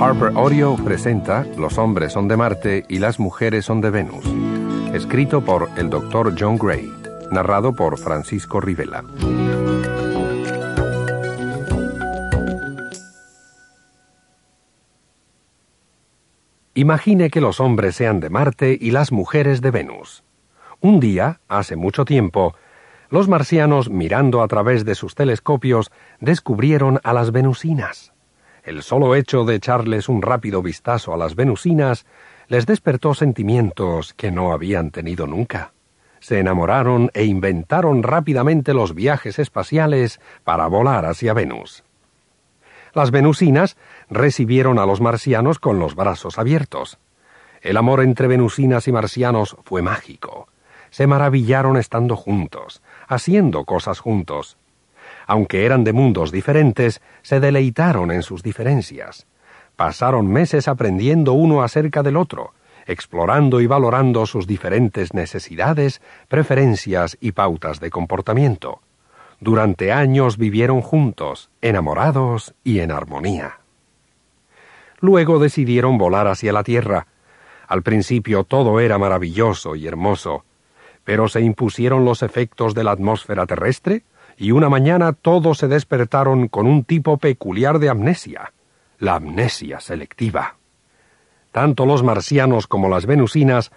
Harper Audio presenta Los hombres son de Marte y las mujeres son de Venus, escrito por el doctor John Gray, narrado por Francisco Rivela. Imagine que los hombres sean de Marte y las mujeres de Venus. Un día, hace mucho tiempo, los marcianos, mirando a través de sus telescopios, descubrieron a las venusinas. El solo hecho de echarles un rápido vistazo a las venusinas les despertó sentimientos que no habían tenido nunca. Se enamoraron e inventaron rápidamente los viajes espaciales para volar hacia Venus. Las venusinas recibieron a los marcianos con los brazos abiertos. El amor entre venusinas y marcianos fue mágico. Se maravillaron estando juntos, haciendo cosas juntos. Aunque eran de mundos diferentes, se deleitaron en sus diferencias. Pasaron meses aprendiendo uno acerca del otro, explorando y valorando sus diferentes necesidades, preferencias y pautas de comportamiento. Durante años vivieron juntos, enamorados y en armonía. Luego decidieron volar hacia la Tierra. Al principio todo era maravilloso y hermoso, pero se impusieron los efectos de la atmósfera terrestre y una mañana todos se despertaron con un tipo peculiar de amnesia, la amnesia selectiva. Tanto los marcianos como las venusinas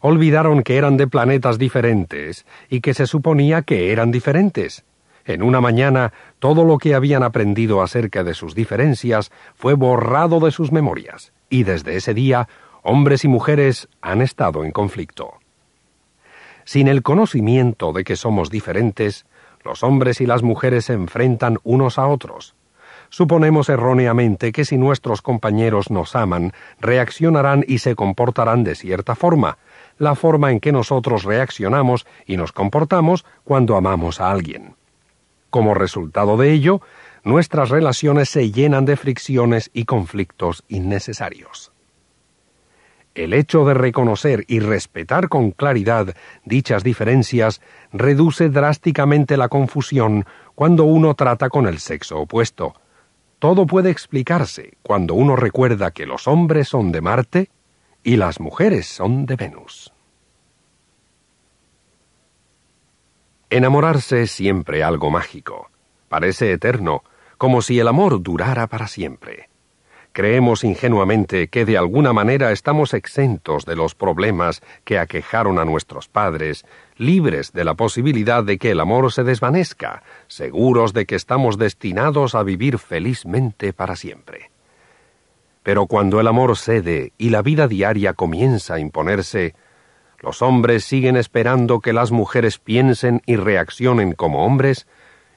olvidaron que eran de planetas diferentes y que se suponía que eran diferentes. En una mañana todo lo que habían aprendido acerca de sus diferencias fue borrado de sus memorias, y desde ese día hombres y mujeres han estado en conflicto. Sin el conocimiento de que somos diferentes, los hombres y las mujeres se enfrentan unos a otros. Suponemos erróneamente que si nuestros compañeros nos aman, reaccionarán y se comportarán de cierta forma, la forma en que nosotros reaccionamos y nos comportamos cuando amamos a alguien. Como resultado de ello, nuestras relaciones se llenan de fricciones y conflictos innecesarios. El hecho de reconocer y respetar con claridad dichas diferencias reduce drásticamente la confusión cuando uno trata con el sexo opuesto. Todo puede explicarse cuando uno recuerda que los hombres son de Marte y las mujeres son de Venus. Enamorarse es siempre algo mágico. Parece eterno, como si el amor durara para siempre. Creemos ingenuamente que de alguna manera estamos exentos de los problemas que aquejaron a nuestros padres, libres de la posibilidad de que el amor se desvanezca, seguros de que estamos destinados a vivir felizmente para siempre. Pero cuando el amor cede y la vida diaria comienza a imponerse, los hombres siguen esperando que las mujeres piensen y reaccionen como hombres,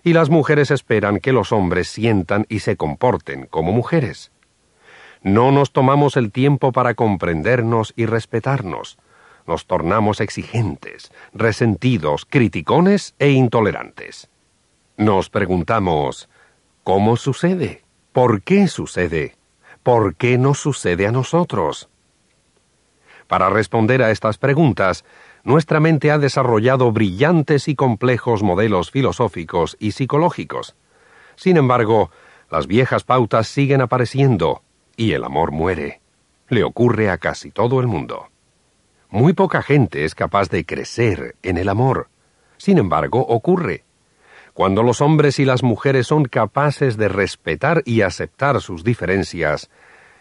y las mujeres esperan que los hombres sientan y se comporten como mujeres. No nos tomamos el tiempo para comprendernos y respetarnos. Nos tornamos exigentes, resentidos, criticones e intolerantes. Nos preguntamos, ¿cómo sucede? ¿Por qué sucede? ¿Por qué no sucede a nosotros? Para responder a estas preguntas, nuestra mente ha desarrollado brillantes y complejos modelos filosóficos y psicológicos. Sin embargo, las viejas pautas siguen apareciendo, y el amor muere, le ocurre a casi todo el mundo. Muy poca gente es capaz de crecer en el amor. Sin embargo, ocurre. Cuando los hombres y las mujeres son capaces de respetar y aceptar sus diferencias,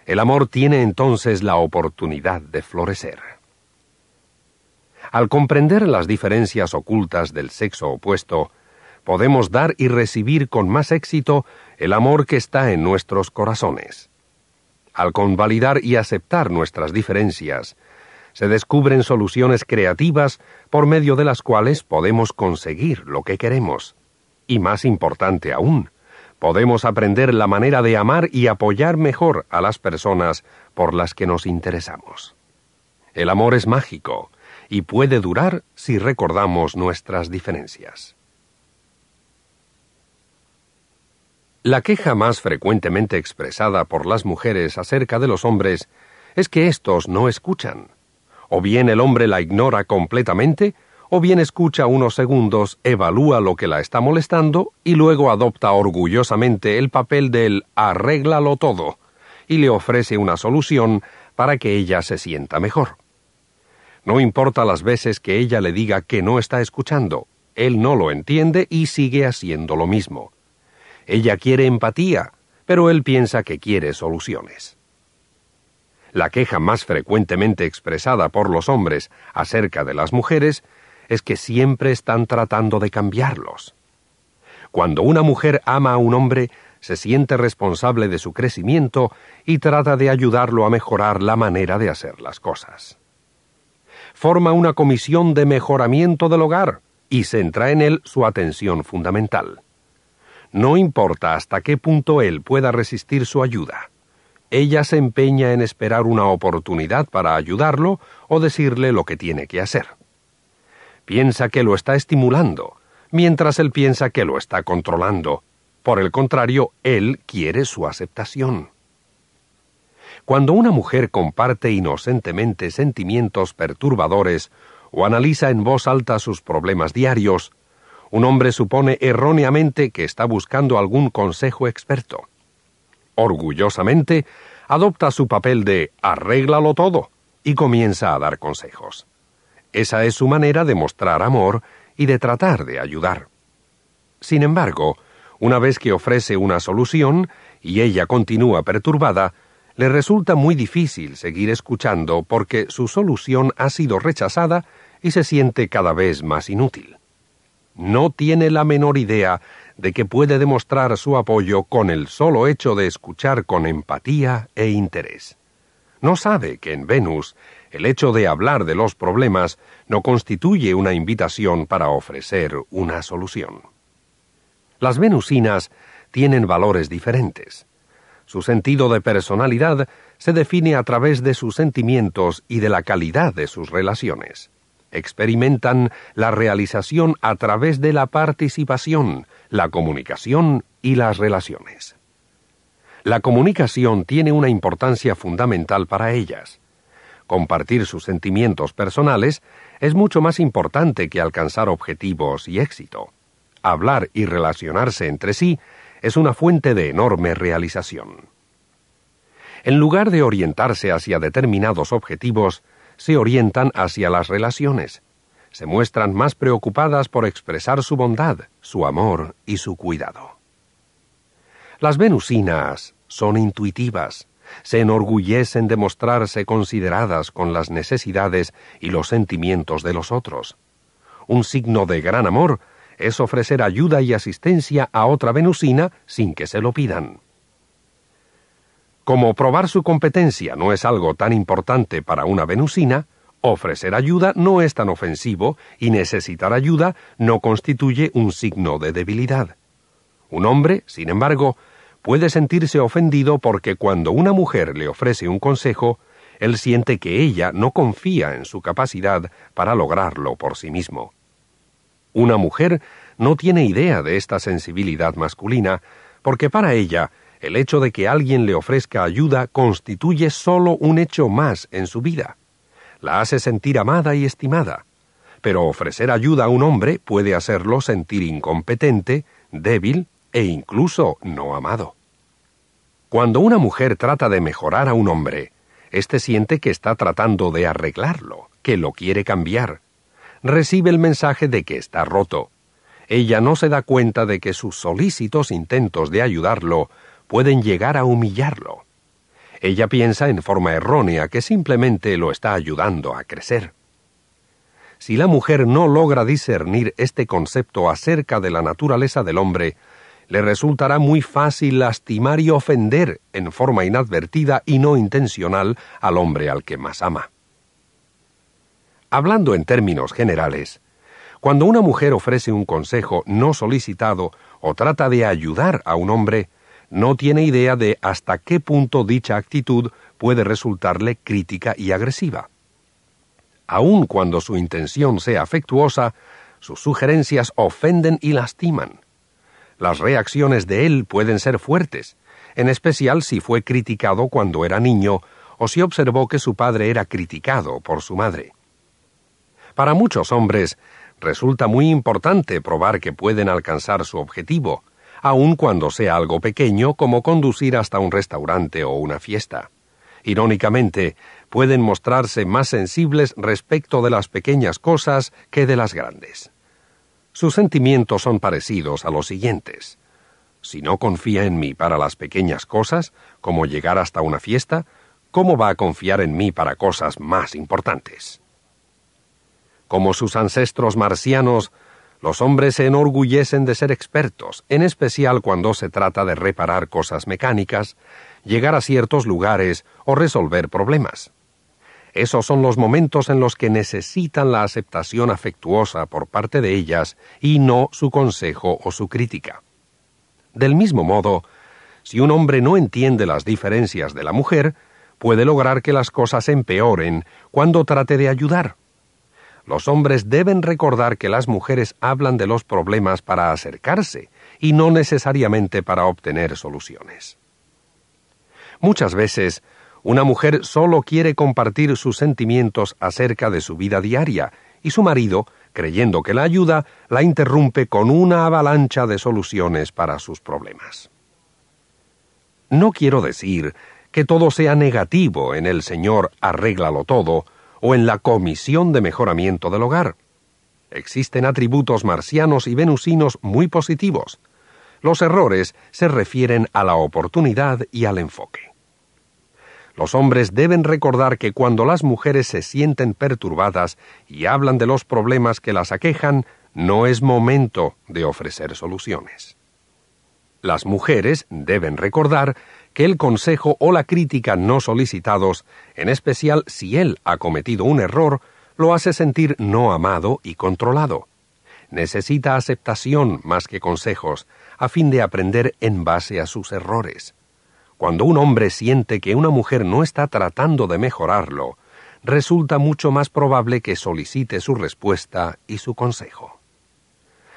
el amor tiene entonces la oportunidad de florecer. Al comprender las diferencias ocultas del sexo opuesto, podemos dar y recibir con más éxito el amor que está en nuestros corazones. Al convalidar y aceptar nuestras diferencias, se descubren soluciones creativas por medio de las cuales podemos conseguir lo que queremos. Y más importante aún, podemos aprender la manera de amar y apoyar mejor a las personas por las que nos interesamos. El amor es mágico y puede durar si recordamos nuestras diferencias. La queja más frecuentemente expresada por las mujeres acerca de los hombres es que éstos no escuchan. O bien el hombre la ignora completamente, o bien escucha unos segundos, evalúa lo que la está molestando y luego adopta orgullosamente el papel del arréglalo todo y le ofrece una solución para que ella se sienta mejor. No importa las veces que ella le diga que no está escuchando, él no lo entiende y sigue haciendo lo mismo. Ella quiere empatía, pero él piensa que quiere soluciones. La queja más frecuentemente expresada por los hombres acerca de las mujeres es que siempre están tratando de cambiarlos. Cuando una mujer ama a un hombre, se siente responsable de su crecimiento y trata de ayudarlo a mejorar la manera de hacer las cosas. Forma una comisión de mejoramiento del hogar y centra en él su atención fundamental. No importa hasta qué punto él pueda resistir su ayuda. Ella se empeña en esperar una oportunidad para ayudarlo o decirle lo que tiene que hacer. Piensa que lo está estimulando, mientras él piensa que lo está controlando. Por el contrario, él quiere su aceptación. Cuando una mujer comparte inocentemente sentimientos perturbadores o analiza en voz alta sus problemas diarios, un hombre supone erróneamente que está buscando algún consejo experto. Orgullosamente, adopta su papel de arréglalo todo y comienza a dar consejos. Esa es su manera de mostrar amor y de tratar de ayudar. Sin embargo, una vez que ofrece una solución y ella continúa perturbada, le resulta muy difícil seguir escuchando porque su solución ha sido rechazada y se siente cada vez más inútil no tiene la menor idea de que puede demostrar su apoyo con el solo hecho de escuchar con empatía e interés. No sabe que en Venus el hecho de hablar de los problemas no constituye una invitación para ofrecer una solución. Las venusinas tienen valores diferentes. Su sentido de personalidad se define a través de sus sentimientos y de la calidad de sus relaciones experimentan la realización a través de la participación, la comunicación y las relaciones. La comunicación tiene una importancia fundamental para ellas. Compartir sus sentimientos personales es mucho más importante que alcanzar objetivos y éxito. Hablar y relacionarse entre sí es una fuente de enorme realización. En lugar de orientarse hacia determinados objetivos, se orientan hacia las relaciones. Se muestran más preocupadas por expresar su bondad, su amor y su cuidado. Las venusinas son intuitivas, se enorgullecen de mostrarse consideradas con las necesidades y los sentimientos de los otros. Un signo de gran amor es ofrecer ayuda y asistencia a otra venusina sin que se lo pidan. Como probar su competencia no es algo tan importante para una venusina, ofrecer ayuda no es tan ofensivo y necesitar ayuda no constituye un signo de debilidad. Un hombre, sin embargo, puede sentirse ofendido porque cuando una mujer le ofrece un consejo, él siente que ella no confía en su capacidad para lograrlo por sí mismo. Una mujer no tiene idea de esta sensibilidad masculina, porque para ella el hecho de que alguien le ofrezca ayuda constituye sólo un hecho más en su vida. La hace sentir amada y estimada. Pero ofrecer ayuda a un hombre puede hacerlo sentir incompetente, débil e incluso no amado. Cuando una mujer trata de mejorar a un hombre, éste siente que está tratando de arreglarlo, que lo quiere cambiar. Recibe el mensaje de que está roto. Ella no se da cuenta de que sus solícitos intentos de ayudarlo pueden llegar a humillarlo. Ella piensa en forma errónea que simplemente lo está ayudando a crecer. Si la mujer no logra discernir este concepto acerca de la naturaleza del hombre, le resultará muy fácil lastimar y ofender en forma inadvertida y no intencional al hombre al que más ama. Hablando en términos generales, cuando una mujer ofrece un consejo no solicitado o trata de ayudar a un hombre, no tiene idea de hasta qué punto dicha actitud puede resultarle crítica y agresiva. Aun cuando su intención sea afectuosa, sus sugerencias ofenden y lastiman. Las reacciones de él pueden ser fuertes, en especial si fue criticado cuando era niño o si observó que su padre era criticado por su madre. Para muchos hombres, resulta muy importante probar que pueden alcanzar su objetivo, aun cuando sea algo pequeño como conducir hasta un restaurante o una fiesta. Irónicamente, pueden mostrarse más sensibles respecto de las pequeñas cosas que de las grandes. Sus sentimientos son parecidos a los siguientes. Si no confía en mí para las pequeñas cosas, como llegar hasta una fiesta, ¿cómo va a confiar en mí para cosas más importantes? Como sus ancestros marcianos, los hombres se enorgullecen de ser expertos, en especial cuando se trata de reparar cosas mecánicas, llegar a ciertos lugares o resolver problemas. Esos son los momentos en los que necesitan la aceptación afectuosa por parte de ellas y no su consejo o su crítica. Del mismo modo, si un hombre no entiende las diferencias de la mujer, puede lograr que las cosas empeoren cuando trate de ayudar. Los hombres deben recordar que las mujeres hablan de los problemas para acercarse y no necesariamente para obtener soluciones. Muchas veces, una mujer solo quiere compartir sus sentimientos acerca de su vida diaria y su marido, creyendo que la ayuda, la interrumpe con una avalancha de soluciones para sus problemas. No quiero decir que todo sea negativo en el Señor arréglalo todo, o en la Comisión de Mejoramiento del Hogar. Existen atributos marcianos y venusinos muy positivos. Los errores se refieren a la oportunidad y al enfoque. Los hombres deben recordar que cuando las mujeres se sienten perturbadas y hablan de los problemas que las aquejan, no es momento de ofrecer soluciones. Las mujeres deben recordar que el consejo o la crítica no solicitados, en especial si él ha cometido un error, lo hace sentir no amado y controlado. Necesita aceptación más que consejos, a fin de aprender en base a sus errores. Cuando un hombre siente que una mujer no está tratando de mejorarlo, resulta mucho más probable que solicite su respuesta y su consejo.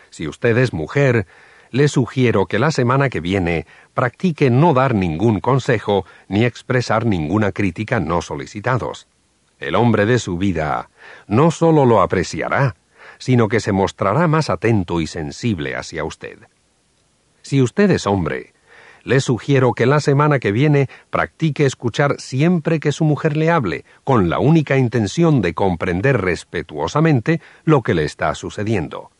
Si usted es mujer le sugiero que la semana que viene practique no dar ningún consejo ni expresar ninguna crítica no solicitados. El hombre de su vida no sólo lo apreciará, sino que se mostrará más atento y sensible hacia usted. Si usted es hombre, le sugiero que la semana que viene practique escuchar siempre que su mujer le hable, con la única intención de comprender respetuosamente lo que le está sucediendo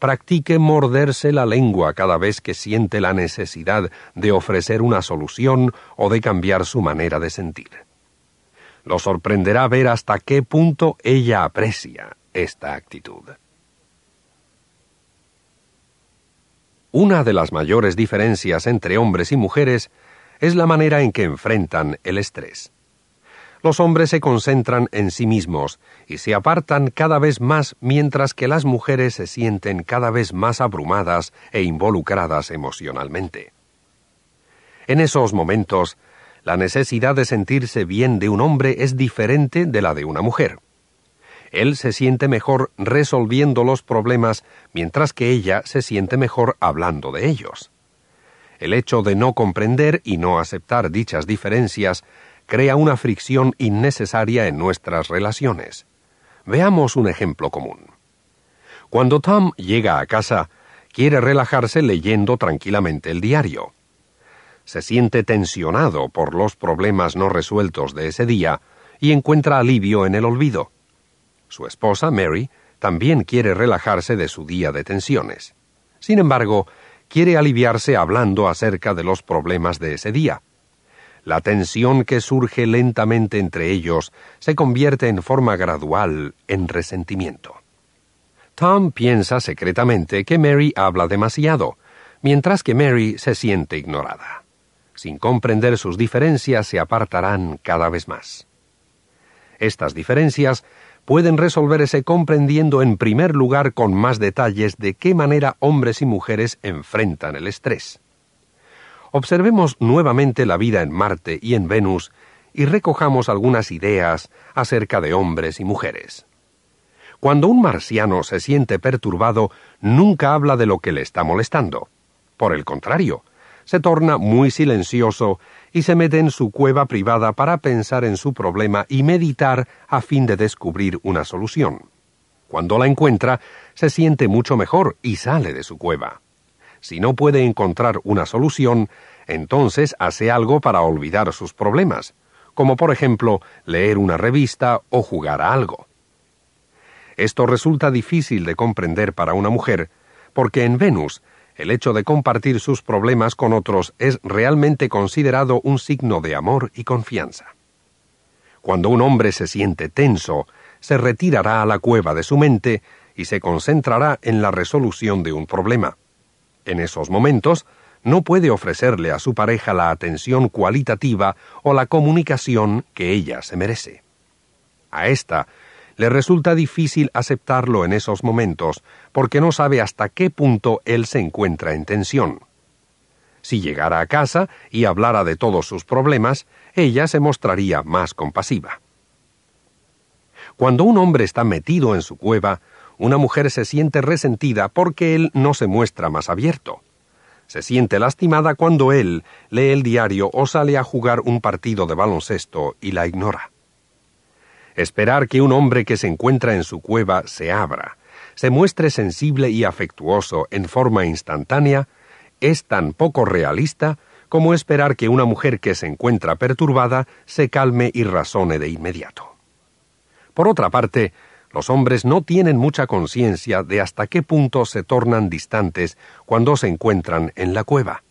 practique morderse la lengua cada vez que siente la necesidad de ofrecer una solución o de cambiar su manera de sentir. Lo sorprenderá ver hasta qué punto ella aprecia esta actitud. Una de las mayores diferencias entre hombres y mujeres es la manera en que enfrentan el estrés los hombres se concentran en sí mismos y se apartan cada vez más mientras que las mujeres se sienten cada vez más abrumadas e involucradas emocionalmente. En esos momentos, la necesidad de sentirse bien de un hombre es diferente de la de una mujer. Él se siente mejor resolviendo los problemas, mientras que ella se siente mejor hablando de ellos. El hecho de no comprender y no aceptar dichas diferencias crea una fricción innecesaria en nuestras relaciones. Veamos un ejemplo común. Cuando Tom llega a casa, quiere relajarse leyendo tranquilamente el diario. Se siente tensionado por los problemas no resueltos de ese día y encuentra alivio en el olvido. Su esposa, Mary, también quiere relajarse de su día de tensiones. Sin embargo, quiere aliviarse hablando acerca de los problemas de ese día. La tensión que surge lentamente entre ellos se convierte en forma gradual en resentimiento. Tom piensa secretamente que Mary habla demasiado, mientras que Mary se siente ignorada. Sin comprender sus diferencias se apartarán cada vez más. Estas diferencias pueden resolverse comprendiendo en primer lugar con más detalles de qué manera hombres y mujeres enfrentan el estrés. Observemos nuevamente la vida en Marte y en Venus y recojamos algunas ideas acerca de hombres y mujeres. Cuando un marciano se siente perturbado, nunca habla de lo que le está molestando. Por el contrario, se torna muy silencioso y se mete en su cueva privada para pensar en su problema y meditar a fin de descubrir una solución. Cuando la encuentra, se siente mucho mejor y sale de su cueva. Si no puede encontrar una solución, entonces hace algo para olvidar sus problemas, como por ejemplo leer una revista o jugar a algo. Esto resulta difícil de comprender para una mujer, porque en Venus el hecho de compartir sus problemas con otros es realmente considerado un signo de amor y confianza. Cuando un hombre se siente tenso, se retirará a la cueva de su mente y se concentrará en la resolución de un problema en esos momentos, no puede ofrecerle a su pareja la atención cualitativa o la comunicación que ella se merece. A esta le resulta difícil aceptarlo en esos momentos porque no sabe hasta qué punto él se encuentra en tensión. Si llegara a casa y hablara de todos sus problemas, ella se mostraría más compasiva. Cuando un hombre está metido en su cueva, una mujer se siente resentida porque él no se muestra más abierto. Se siente lastimada cuando él lee el diario o sale a jugar un partido de baloncesto y la ignora. Esperar que un hombre que se encuentra en su cueva se abra, se muestre sensible y afectuoso en forma instantánea, es tan poco realista como esperar que una mujer que se encuentra perturbada se calme y razone de inmediato. Por otra parte, los hombres no tienen mucha conciencia de hasta qué punto se tornan distantes cuando se encuentran en la cueva.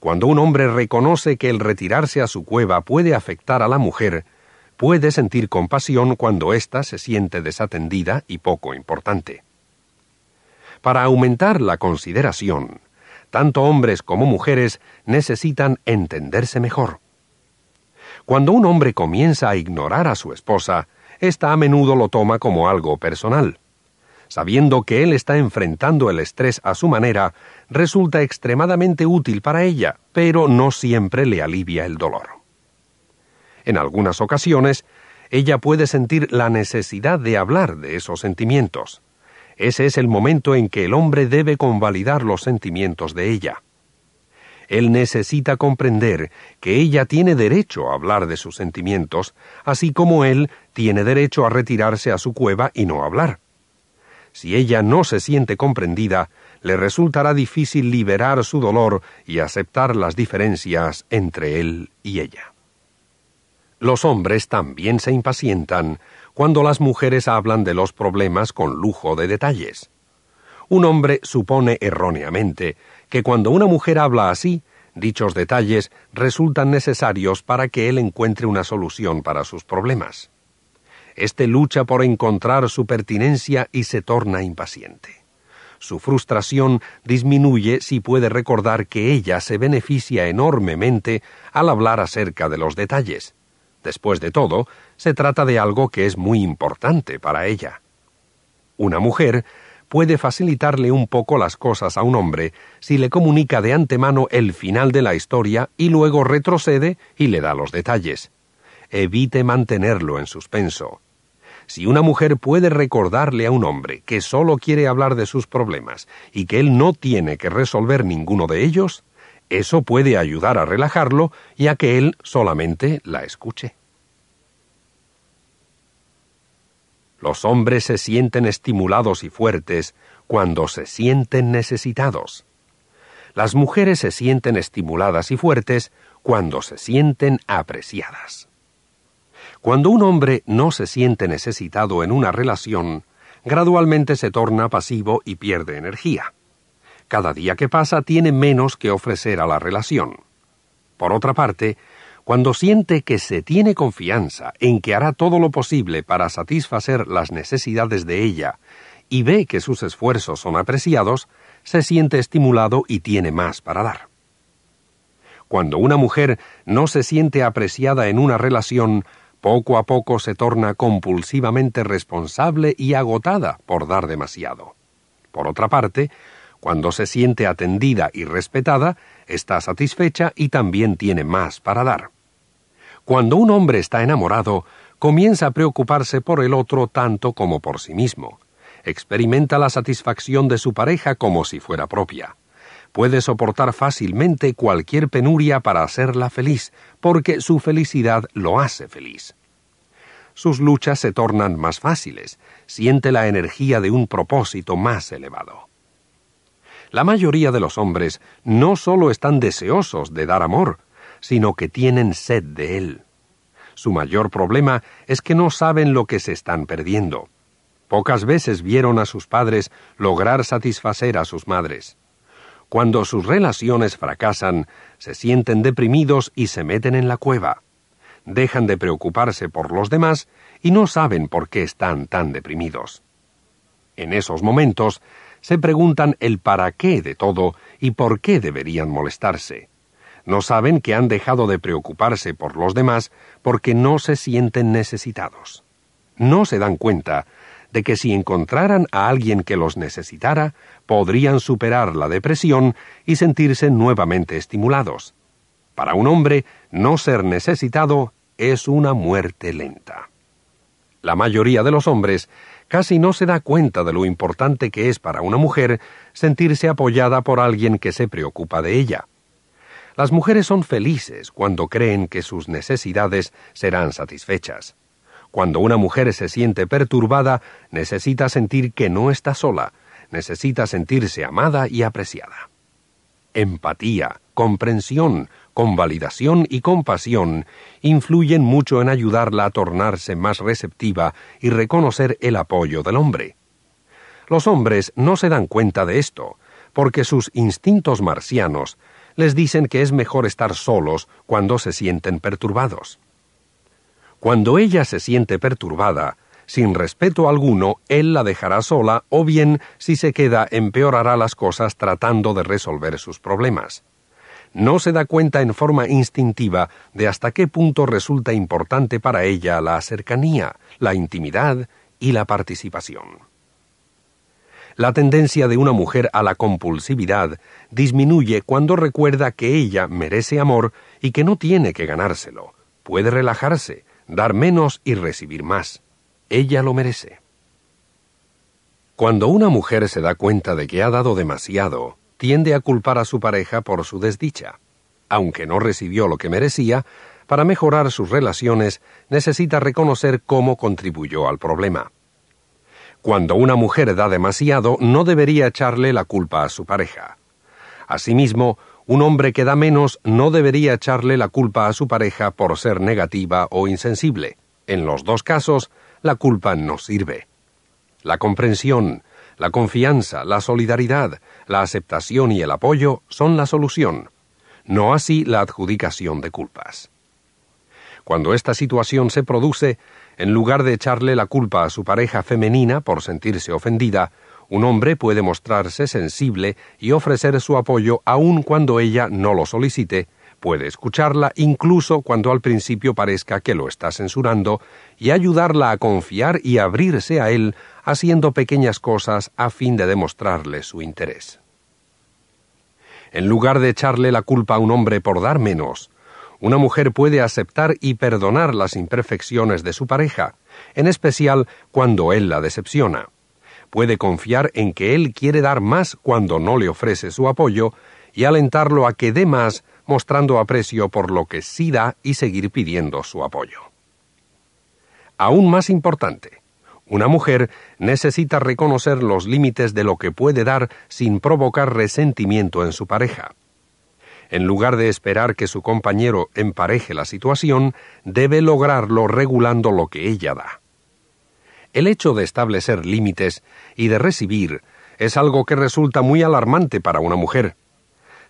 Cuando un hombre reconoce que el retirarse a su cueva puede afectar a la mujer, puede sentir compasión cuando ésta se siente desatendida y poco importante. Para aumentar la consideración, tanto hombres como mujeres necesitan entenderse mejor. Cuando un hombre comienza a ignorar a su esposa, esta a menudo lo toma como algo personal. Sabiendo que él está enfrentando el estrés a su manera, resulta extremadamente útil para ella, pero no siempre le alivia el dolor. En algunas ocasiones, ella puede sentir la necesidad de hablar de esos sentimientos. Ese es el momento en que el hombre debe convalidar los sentimientos de ella. Él necesita comprender que ella tiene derecho a hablar de sus sentimientos, así como él tiene derecho a retirarse a su cueva y no hablar. Si ella no se siente comprendida, le resultará difícil liberar su dolor y aceptar las diferencias entre él y ella. Los hombres también se impacientan cuando las mujeres hablan de los problemas con lujo de detalles. Un hombre supone erróneamente que cuando una mujer habla así, dichos detalles resultan necesarios para que él encuentre una solución para sus problemas. Este lucha por encontrar su pertinencia y se torna impaciente. Su frustración disminuye si puede recordar que ella se beneficia enormemente al hablar acerca de los detalles. Después de todo, se trata de algo que es muy importante para ella. Una mujer puede facilitarle un poco las cosas a un hombre si le comunica de antemano el final de la historia y luego retrocede y le da los detalles. Evite mantenerlo en suspenso. Si una mujer puede recordarle a un hombre que solo quiere hablar de sus problemas y que él no tiene que resolver ninguno de ellos, eso puede ayudar a relajarlo y a que él solamente la escuche. Los hombres se sienten estimulados y fuertes cuando se sienten necesitados. Las mujeres se sienten estimuladas y fuertes cuando se sienten apreciadas. Cuando un hombre no se siente necesitado en una relación, gradualmente se torna pasivo y pierde energía. Cada día que pasa tiene menos que ofrecer a la relación. Por otra parte, cuando siente que se tiene confianza en que hará todo lo posible para satisfacer las necesidades de ella y ve que sus esfuerzos son apreciados, se siente estimulado y tiene más para dar. Cuando una mujer no se siente apreciada en una relación, poco a poco se torna compulsivamente responsable y agotada por dar demasiado. Por otra parte, cuando se siente atendida y respetada, está satisfecha y también tiene más para dar. Cuando un hombre está enamorado, comienza a preocuparse por el otro tanto como por sí mismo. Experimenta la satisfacción de su pareja como si fuera propia. Puede soportar fácilmente cualquier penuria para hacerla feliz, porque su felicidad lo hace feliz. Sus luchas se tornan más fáciles, siente la energía de un propósito más elevado. La mayoría de los hombres no solo están deseosos de dar amor, sino que tienen sed de él. Su mayor problema es que no saben lo que se están perdiendo. Pocas veces vieron a sus padres lograr satisfacer a sus madres. Cuando sus relaciones fracasan, se sienten deprimidos y se meten en la cueva. Dejan de preocuparse por los demás y no saben por qué están tan deprimidos. En esos momentos, se preguntan el para qué de todo y por qué deberían molestarse. No saben que han dejado de preocuparse por los demás porque no se sienten necesitados. No se dan cuenta de que si encontraran a alguien que los necesitara, podrían superar la depresión y sentirse nuevamente estimulados. Para un hombre, no ser necesitado es una muerte lenta. La mayoría de los hombres casi no se da cuenta de lo importante que es para una mujer sentirse apoyada por alguien que se preocupa de ella. Las mujeres son felices cuando creen que sus necesidades serán satisfechas. Cuando una mujer se siente perturbada, necesita sentir que no está sola, necesita sentirse amada y apreciada. Empatía, comprensión, convalidación y compasión influyen mucho en ayudarla a tornarse más receptiva y reconocer el apoyo del hombre. Los hombres no se dan cuenta de esto, porque sus instintos marcianos les dicen que es mejor estar solos cuando se sienten perturbados. Cuando ella se siente perturbada, sin respeto alguno, él la dejará sola o bien, si se queda, empeorará las cosas tratando de resolver sus problemas. No se da cuenta en forma instintiva de hasta qué punto resulta importante para ella la cercanía, la intimidad y la participación. La tendencia de una mujer a la compulsividad disminuye cuando recuerda que ella merece amor y que no tiene que ganárselo. Puede relajarse, dar menos y recibir más. Ella lo merece. Cuando una mujer se da cuenta de que ha dado demasiado, tiende a culpar a su pareja por su desdicha. Aunque no recibió lo que merecía, para mejorar sus relaciones necesita reconocer cómo contribuyó al problema. Cuando una mujer da demasiado, no debería echarle la culpa a su pareja. Asimismo, un hombre que da menos no debería echarle la culpa a su pareja por ser negativa o insensible. En los dos casos, la culpa no sirve. La comprensión, la confianza, la solidaridad, la aceptación y el apoyo son la solución, no así la adjudicación de culpas. Cuando esta situación se produce, en lugar de echarle la culpa a su pareja femenina por sentirse ofendida, un hombre puede mostrarse sensible y ofrecer su apoyo aun cuando ella no lo solicite, puede escucharla incluso cuando al principio parezca que lo está censurando, y ayudarla a confiar y abrirse a él haciendo pequeñas cosas a fin de demostrarle su interés. En lugar de echarle la culpa a un hombre por dar menos, una mujer puede aceptar y perdonar las imperfecciones de su pareja, en especial cuando él la decepciona. Puede confiar en que él quiere dar más cuando no le ofrece su apoyo y alentarlo a que dé más mostrando aprecio por lo que sí da y seguir pidiendo su apoyo. Aún más importante, una mujer necesita reconocer los límites de lo que puede dar sin provocar resentimiento en su pareja. En lugar de esperar que su compañero empareje la situación, debe lograrlo regulando lo que ella da. El hecho de establecer límites y de recibir es algo que resulta muy alarmante para una mujer.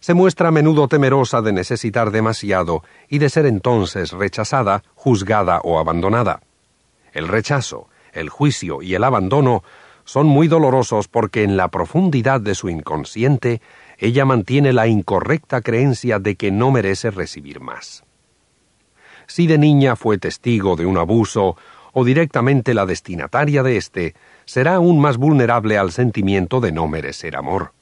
Se muestra a menudo temerosa de necesitar demasiado y de ser entonces rechazada, juzgada o abandonada. El rechazo, el juicio y el abandono son muy dolorosos porque en la profundidad de su inconsciente ella mantiene la incorrecta creencia de que no merece recibir más. Si de niña fue testigo de un abuso o directamente la destinataria de éste, será aún más vulnerable al sentimiento de no merecer amor.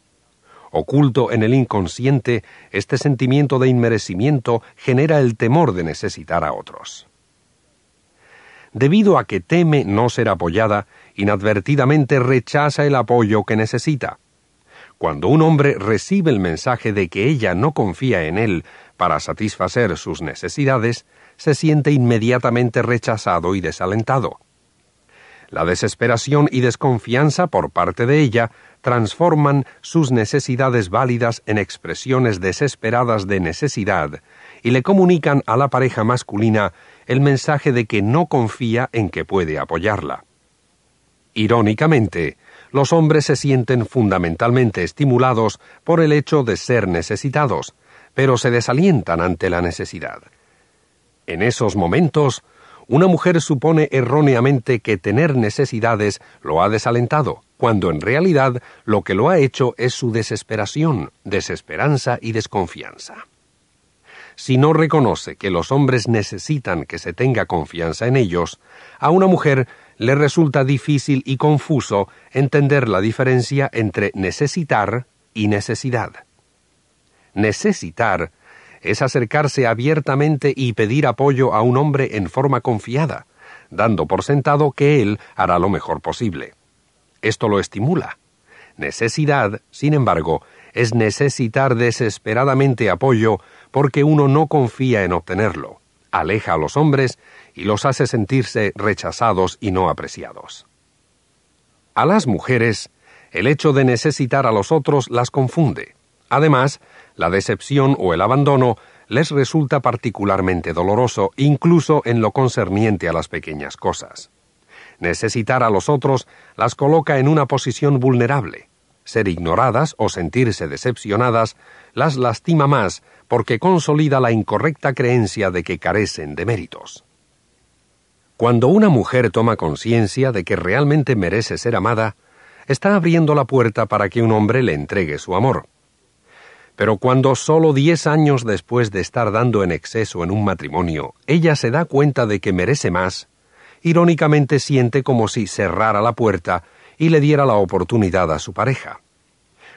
Oculto en el inconsciente, este sentimiento de inmerecimiento genera el temor de necesitar a otros. Debido a que teme no ser apoyada, inadvertidamente rechaza el apoyo que necesita, cuando un hombre recibe el mensaje de que ella no confía en él para satisfacer sus necesidades, se siente inmediatamente rechazado y desalentado. La desesperación y desconfianza por parte de ella transforman sus necesidades válidas en expresiones desesperadas de necesidad y le comunican a la pareja masculina el mensaje de que no confía en que puede apoyarla. Irónicamente, los hombres se sienten fundamentalmente estimulados por el hecho de ser necesitados, pero se desalientan ante la necesidad. En esos momentos, una mujer supone erróneamente que tener necesidades lo ha desalentado, cuando en realidad lo que lo ha hecho es su desesperación, desesperanza y desconfianza. Si no reconoce que los hombres necesitan que se tenga confianza en ellos, a una mujer le resulta difícil y confuso entender la diferencia entre necesitar y necesidad. Necesitar es acercarse abiertamente y pedir apoyo a un hombre en forma confiada, dando por sentado que él hará lo mejor posible. Esto lo estimula. Necesidad, sin embargo, es necesitar desesperadamente apoyo porque uno no confía en obtenerlo aleja a los hombres y los hace sentirse rechazados y no apreciados. A las mujeres, el hecho de necesitar a los otros las confunde. Además, la decepción o el abandono les resulta particularmente doloroso incluso en lo concerniente a las pequeñas cosas. Necesitar a los otros las coloca en una posición vulnerable. Ser ignoradas o sentirse decepcionadas las lastima más porque consolida la incorrecta creencia de que carecen de méritos. Cuando una mujer toma conciencia de que realmente merece ser amada, está abriendo la puerta para que un hombre le entregue su amor. Pero cuando solo diez años después de estar dando en exceso en un matrimonio, ella se da cuenta de que merece más, irónicamente siente como si cerrara la puerta y le diera la oportunidad a su pareja.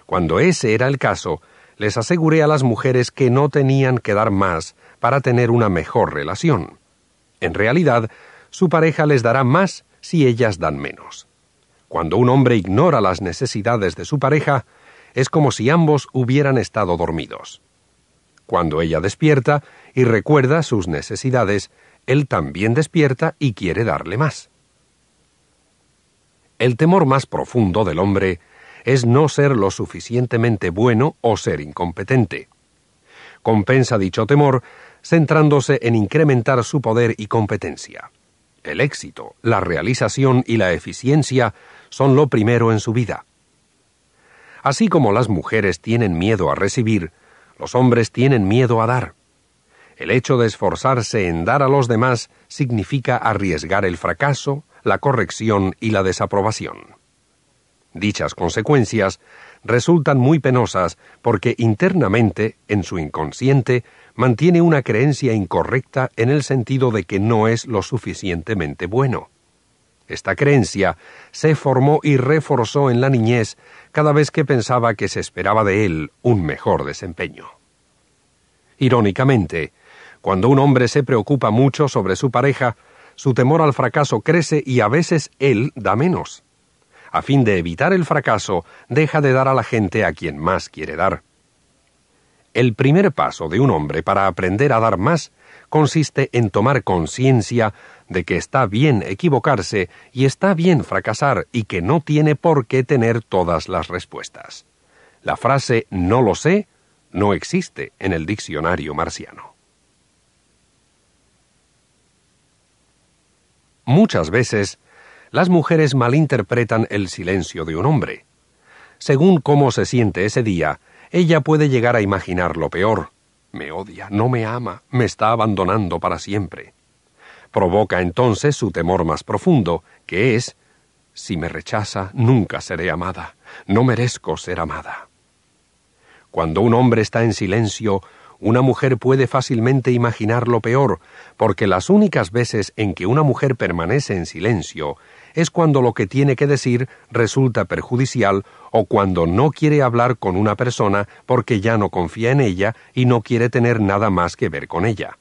Cuando ese era el caso, les aseguré a las mujeres que no tenían que dar más para tener una mejor relación. En realidad, su pareja les dará más si ellas dan menos. Cuando un hombre ignora las necesidades de su pareja, es como si ambos hubieran estado dormidos. Cuando ella despierta y recuerda sus necesidades, él también despierta y quiere darle más. El temor más profundo del hombre es no ser lo suficientemente bueno o ser incompetente. Compensa dicho temor centrándose en incrementar su poder y competencia. El éxito, la realización y la eficiencia son lo primero en su vida. Así como las mujeres tienen miedo a recibir, los hombres tienen miedo a dar. El hecho de esforzarse en dar a los demás significa arriesgar el fracaso, la corrección y la desaprobación. Dichas consecuencias resultan muy penosas porque internamente, en su inconsciente, mantiene una creencia incorrecta en el sentido de que no es lo suficientemente bueno. Esta creencia se formó y reforzó en la niñez cada vez que pensaba que se esperaba de él un mejor desempeño. Irónicamente, cuando un hombre se preocupa mucho sobre su pareja, su temor al fracaso crece y a veces él da menos a fin de evitar el fracaso, deja de dar a la gente a quien más quiere dar. El primer paso de un hombre para aprender a dar más consiste en tomar conciencia de que está bien equivocarse y está bien fracasar y que no tiene por qué tener todas las respuestas. La frase no lo sé no existe en el diccionario marciano. Muchas veces las mujeres malinterpretan el silencio de un hombre. Según cómo se siente ese día, ella puede llegar a imaginar lo peor. Me odia, no me ama, me está abandonando para siempre. Provoca entonces su temor más profundo, que es si me rechaza, nunca seré amada, no merezco ser amada. Cuando un hombre está en silencio, una mujer puede fácilmente imaginar lo peor, porque las únicas veces en que una mujer permanece en silencio es cuando lo que tiene que decir resulta perjudicial o cuando no quiere hablar con una persona porque ya no confía en ella y no quiere tener nada más que ver con ella.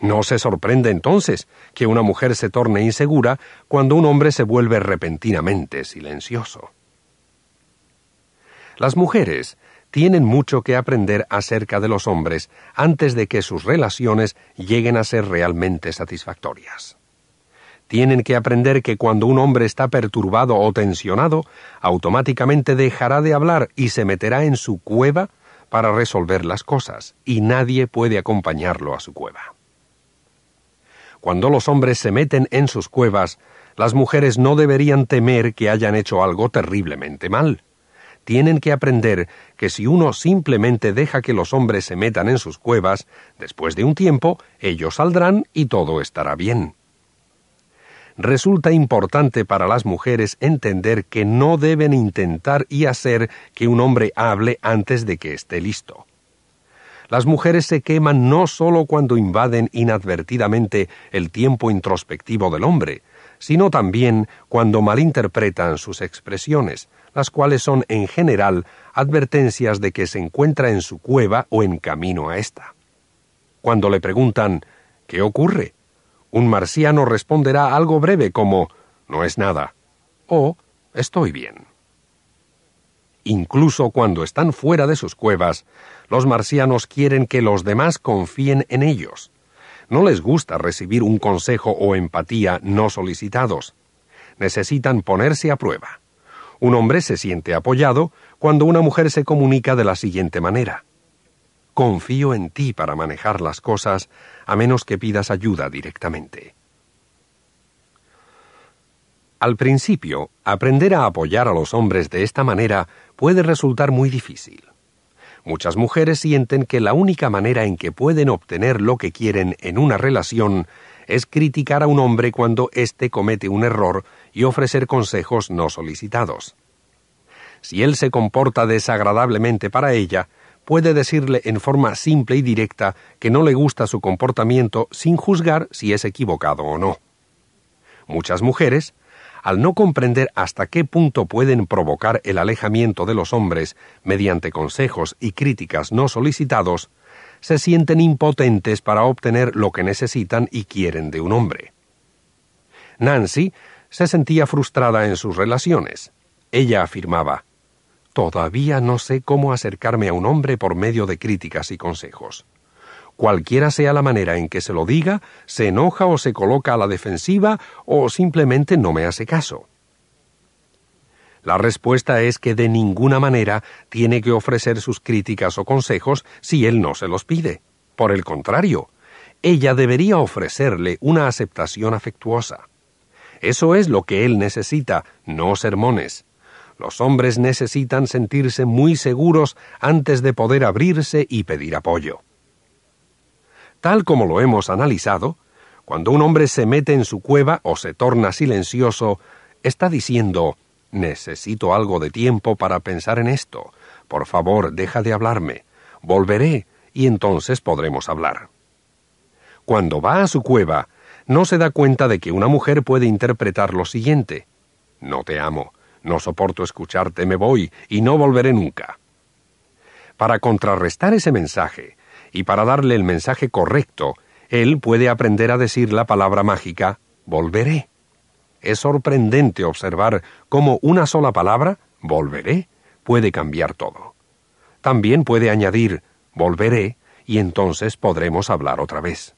No se sorprende entonces que una mujer se torne insegura cuando un hombre se vuelve repentinamente silencioso. Las mujeres tienen mucho que aprender acerca de los hombres antes de que sus relaciones lleguen a ser realmente satisfactorias tienen que aprender que cuando un hombre está perturbado o tensionado, automáticamente dejará de hablar y se meterá en su cueva para resolver las cosas, y nadie puede acompañarlo a su cueva. Cuando los hombres se meten en sus cuevas, las mujeres no deberían temer que hayan hecho algo terriblemente mal. Tienen que aprender que si uno simplemente deja que los hombres se metan en sus cuevas, después de un tiempo ellos saldrán y todo estará bien resulta importante para las mujeres entender que no deben intentar y hacer que un hombre hable antes de que esté listo. Las mujeres se queman no sólo cuando invaden inadvertidamente el tiempo introspectivo del hombre, sino también cuando malinterpretan sus expresiones, las cuales son en general advertencias de que se encuentra en su cueva o en camino a ésta. Cuando le preguntan ¿Qué ocurre? un marciano responderá algo breve como no es nada o estoy bien. Incluso cuando están fuera de sus cuevas, los marcianos quieren que los demás confíen en ellos. No les gusta recibir un consejo o empatía no solicitados. Necesitan ponerse a prueba. Un hombre se siente apoyado cuando una mujer se comunica de la siguiente manera confío en ti para manejar las cosas a menos que pidas ayuda directamente. Al principio, aprender a apoyar a los hombres de esta manera puede resultar muy difícil. Muchas mujeres sienten que la única manera en que pueden obtener lo que quieren en una relación es criticar a un hombre cuando éste comete un error y ofrecer consejos no solicitados. Si él se comporta desagradablemente para ella, puede decirle en forma simple y directa que no le gusta su comportamiento sin juzgar si es equivocado o no. Muchas mujeres, al no comprender hasta qué punto pueden provocar el alejamiento de los hombres mediante consejos y críticas no solicitados, se sienten impotentes para obtener lo que necesitan y quieren de un hombre. Nancy se sentía frustrada en sus relaciones. Ella afirmaba Todavía no sé cómo acercarme a un hombre por medio de críticas y consejos. Cualquiera sea la manera en que se lo diga, se enoja o se coloca a la defensiva o simplemente no me hace caso. La respuesta es que de ninguna manera tiene que ofrecer sus críticas o consejos si él no se los pide. Por el contrario, ella debería ofrecerle una aceptación afectuosa. Eso es lo que él necesita, no sermones. Los hombres necesitan sentirse muy seguros antes de poder abrirse y pedir apoyo. Tal como lo hemos analizado, cuando un hombre se mete en su cueva o se torna silencioso, está diciendo Necesito algo de tiempo para pensar en esto. Por favor, deja de hablarme. Volveré y entonces podremos hablar. Cuando va a su cueva, no se da cuenta de que una mujer puede interpretar lo siguiente. No te amo no soporto escucharte, me voy y no volveré nunca. Para contrarrestar ese mensaje, y para darle el mensaje correcto, él puede aprender a decir la palabra mágica volveré. Es sorprendente observar cómo una sola palabra, volveré, puede cambiar todo. También puede añadir volveré y entonces podremos hablar otra vez.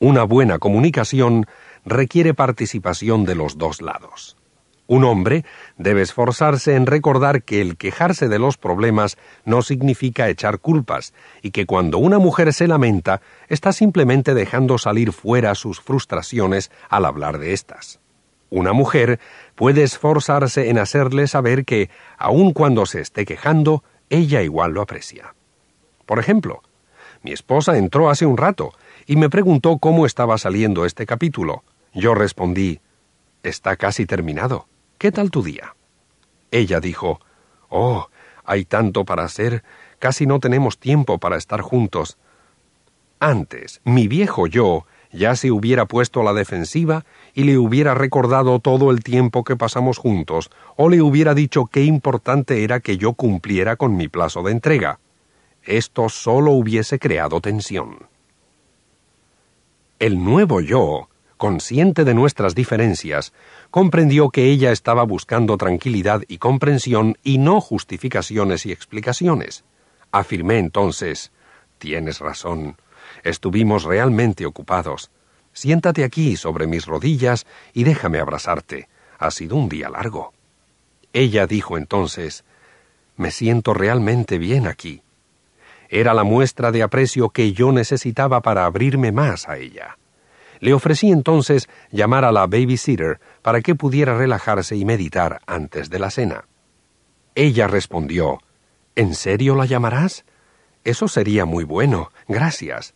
Una buena comunicación requiere participación de los dos lados. Un hombre debe esforzarse en recordar que el quejarse de los problemas no significa echar culpas, y que cuando una mujer se lamenta, está simplemente dejando salir fuera sus frustraciones al hablar de estas. Una mujer puede esforzarse en hacerle saber que, aun cuando se esté quejando, ella igual lo aprecia. Por ejemplo, mi esposa entró hace un rato y me preguntó cómo estaba saliendo este capítulo. Yo respondí, está casi terminado. ¿Qué tal tu día? Ella dijo, Oh, hay tanto para hacer, casi no tenemos tiempo para estar juntos. Antes, mi viejo yo ya se hubiera puesto a la defensiva y le hubiera recordado todo el tiempo que pasamos juntos, o le hubiera dicho qué importante era que yo cumpliera con mi plazo de entrega. Esto solo hubiese creado tensión. El nuevo yo consciente de nuestras diferencias, comprendió que ella estaba buscando tranquilidad y comprensión y no justificaciones y explicaciones. Afirmé entonces Tienes razón. Estuvimos realmente ocupados. Siéntate aquí sobre mis rodillas y déjame abrazarte. Ha sido un día largo. Ella dijo entonces Me siento realmente bien aquí. Era la muestra de aprecio que yo necesitaba para abrirme más a ella. Le ofrecí entonces llamar a la babysitter para que pudiera relajarse y meditar antes de la cena. Ella respondió ¿En serio la llamarás? Eso sería muy bueno. Gracias.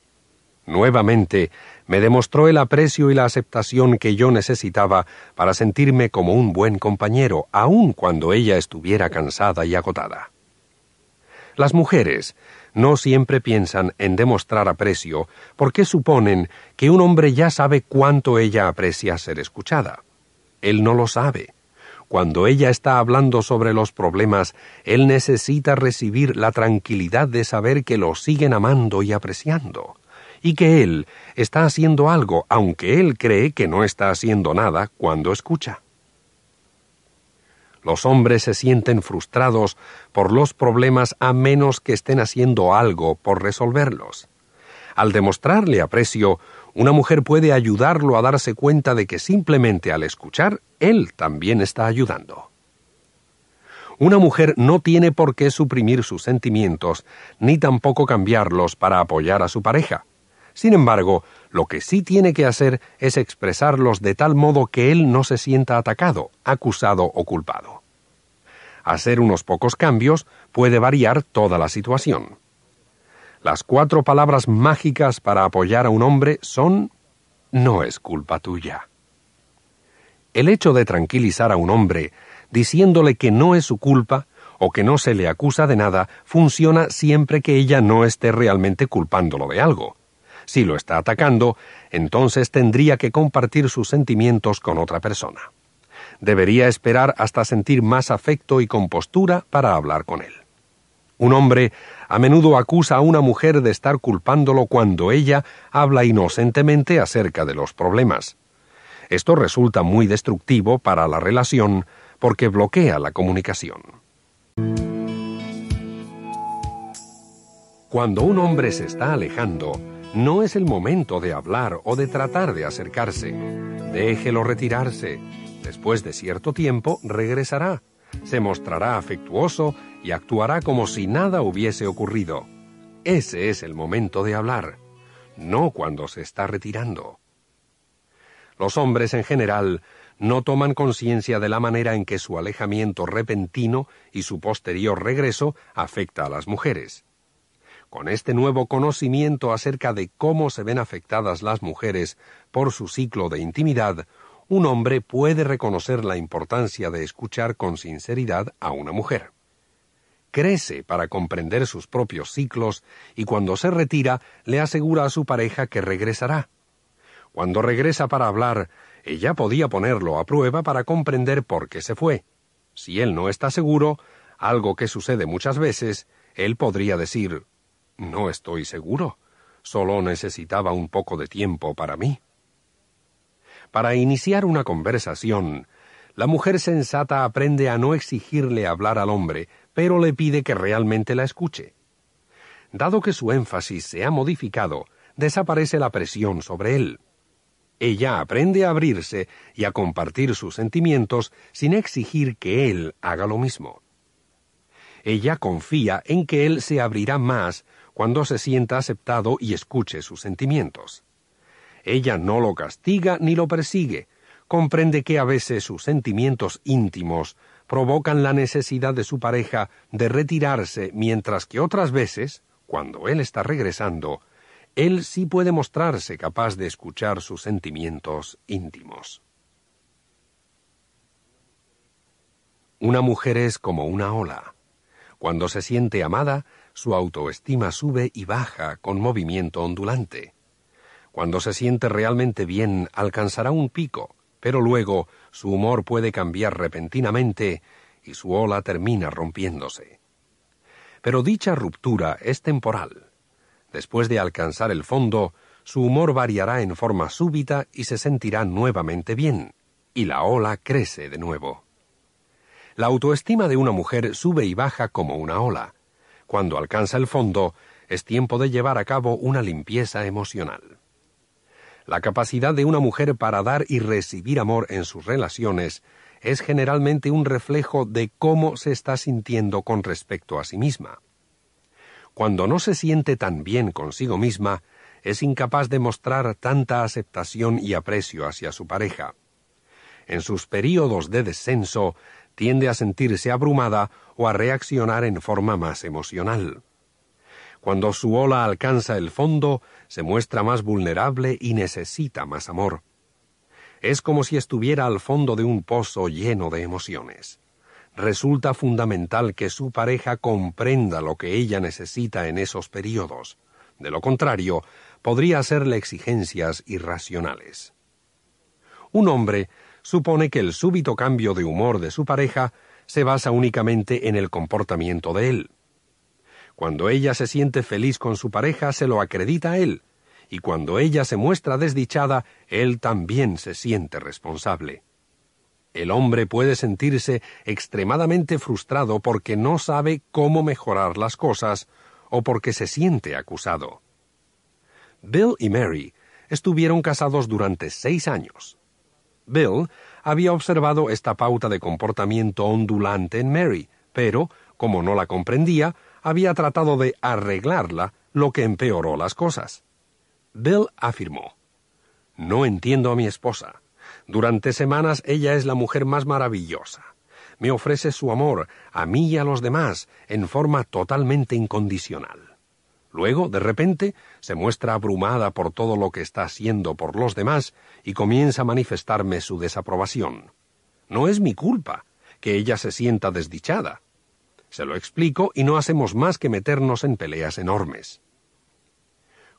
Nuevamente me demostró el aprecio y la aceptación que yo necesitaba para sentirme como un buen compañero, aun cuando ella estuviera cansada y agotada. Las mujeres no siempre piensan en demostrar aprecio porque suponen que un hombre ya sabe cuánto ella aprecia ser escuchada. Él no lo sabe. Cuando ella está hablando sobre los problemas, él necesita recibir la tranquilidad de saber que lo siguen amando y apreciando, y que él está haciendo algo, aunque él cree que no está haciendo nada cuando escucha. Los hombres se sienten frustrados por los problemas a menos que estén haciendo algo por resolverlos. Al demostrarle aprecio, una mujer puede ayudarlo a darse cuenta de que simplemente al escuchar, él también está ayudando. Una mujer no tiene por qué suprimir sus sentimientos, ni tampoco cambiarlos para apoyar a su pareja. Sin embargo, lo que sí tiene que hacer es expresarlos de tal modo que él no se sienta atacado, acusado o culpado. Hacer unos pocos cambios puede variar toda la situación. Las cuatro palabras mágicas para apoyar a un hombre son no es culpa tuya. El hecho de tranquilizar a un hombre diciéndole que no es su culpa o que no se le acusa de nada funciona siempre que ella no esté realmente culpándolo de algo si lo está atacando, entonces tendría que compartir sus sentimientos con otra persona. Debería esperar hasta sentir más afecto y compostura para hablar con él. Un hombre a menudo acusa a una mujer de estar culpándolo cuando ella habla inocentemente acerca de los problemas. Esto resulta muy destructivo para la relación porque bloquea la comunicación. Cuando un hombre se está alejando, no es el momento de hablar o de tratar de acercarse. Déjelo retirarse. Después de cierto tiempo regresará, se mostrará afectuoso y actuará como si nada hubiese ocurrido. Ese es el momento de hablar, no cuando se está retirando. Los hombres en general no toman conciencia de la manera en que su alejamiento repentino y su posterior regreso afecta a las mujeres con este nuevo conocimiento acerca de cómo se ven afectadas las mujeres por su ciclo de intimidad, un hombre puede reconocer la importancia de escuchar con sinceridad a una mujer. Crece para comprender sus propios ciclos y cuando se retira le asegura a su pareja que regresará. Cuando regresa para hablar, ella podía ponerlo a prueba para comprender por qué se fue. Si él no está seguro, algo que sucede muchas veces, él podría decir no estoy seguro. Solo necesitaba un poco de tiempo para mí. Para iniciar una conversación, la mujer sensata aprende a no exigirle hablar al hombre, pero le pide que realmente la escuche. Dado que su énfasis se ha modificado, desaparece la presión sobre él. Ella aprende a abrirse y a compartir sus sentimientos sin exigir que él haga lo mismo. Ella confía en que él se abrirá más cuando se sienta aceptado y escuche sus sentimientos. Ella no lo castiga ni lo persigue, comprende que a veces sus sentimientos íntimos provocan la necesidad de su pareja de retirarse, mientras que otras veces, cuando él está regresando, él sí puede mostrarse capaz de escuchar sus sentimientos íntimos. Una mujer es como una ola. Cuando se siente amada, su autoestima sube y baja con movimiento ondulante. Cuando se siente realmente bien, alcanzará un pico, pero luego su humor puede cambiar repentinamente y su ola termina rompiéndose. Pero dicha ruptura es temporal. Después de alcanzar el fondo, su humor variará en forma súbita y se sentirá nuevamente bien, y la ola crece de nuevo. La autoestima de una mujer sube y baja como una ola, cuando alcanza el fondo, es tiempo de llevar a cabo una limpieza emocional. La capacidad de una mujer para dar y recibir amor en sus relaciones es generalmente un reflejo de cómo se está sintiendo con respecto a sí misma. Cuando no se siente tan bien consigo misma, es incapaz de mostrar tanta aceptación y aprecio hacia su pareja. En sus períodos de descenso, tiende a sentirse abrumada o a reaccionar en forma más emocional. Cuando su ola alcanza el fondo, se muestra más vulnerable y necesita más amor. Es como si estuviera al fondo de un pozo lleno de emociones. Resulta fundamental que su pareja comprenda lo que ella necesita en esos periodos. De lo contrario, podría hacerle exigencias irracionales. Un hombre supone que el súbito cambio de humor de su pareja se basa únicamente en el comportamiento de él. Cuando ella se siente feliz con su pareja, se lo acredita a él, y cuando ella se muestra desdichada, él también se siente responsable. El hombre puede sentirse extremadamente frustrado porque no sabe cómo mejorar las cosas o porque se siente acusado. Bill y Mary estuvieron casados durante seis años. Bill había observado esta pauta de comportamiento ondulante en Mary, pero, como no la comprendía, había tratado de arreglarla, lo que empeoró las cosas. Bill afirmó No entiendo a mi esposa. Durante semanas ella es la mujer más maravillosa. Me ofrece su amor, a mí y a los demás, en forma totalmente incondicional. Luego, de repente, se muestra abrumada por todo lo que está haciendo por los demás y comienza a manifestarme su desaprobación. No es mi culpa que ella se sienta desdichada. Se lo explico y no hacemos más que meternos en peleas enormes.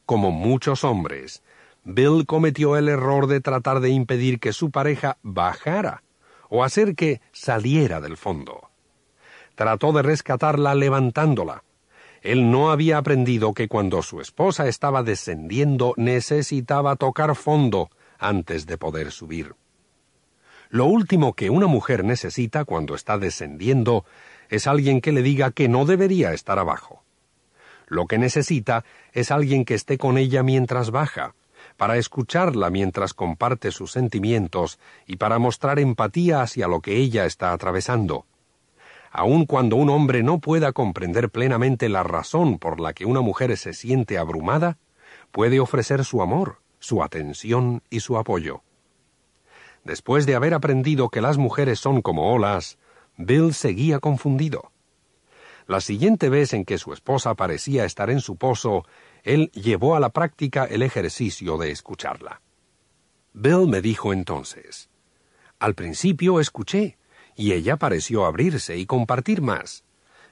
Como muchos hombres, Bill cometió el error de tratar de impedir que su pareja bajara o hacer que saliera del fondo. Trató de rescatarla levantándola, él no había aprendido que cuando su esposa estaba descendiendo necesitaba tocar fondo antes de poder subir. Lo último que una mujer necesita cuando está descendiendo es alguien que le diga que no debería estar abajo. Lo que necesita es alguien que esté con ella mientras baja, para escucharla mientras comparte sus sentimientos y para mostrar empatía hacia lo que ella está atravesando aun cuando un hombre no pueda comprender plenamente la razón por la que una mujer se siente abrumada, puede ofrecer su amor, su atención y su apoyo. Después de haber aprendido que las mujeres son como olas, Bill seguía confundido. La siguiente vez en que su esposa parecía estar en su pozo, él llevó a la práctica el ejercicio de escucharla. Bill me dijo entonces, Al principio escuché, y ella pareció abrirse y compartir más,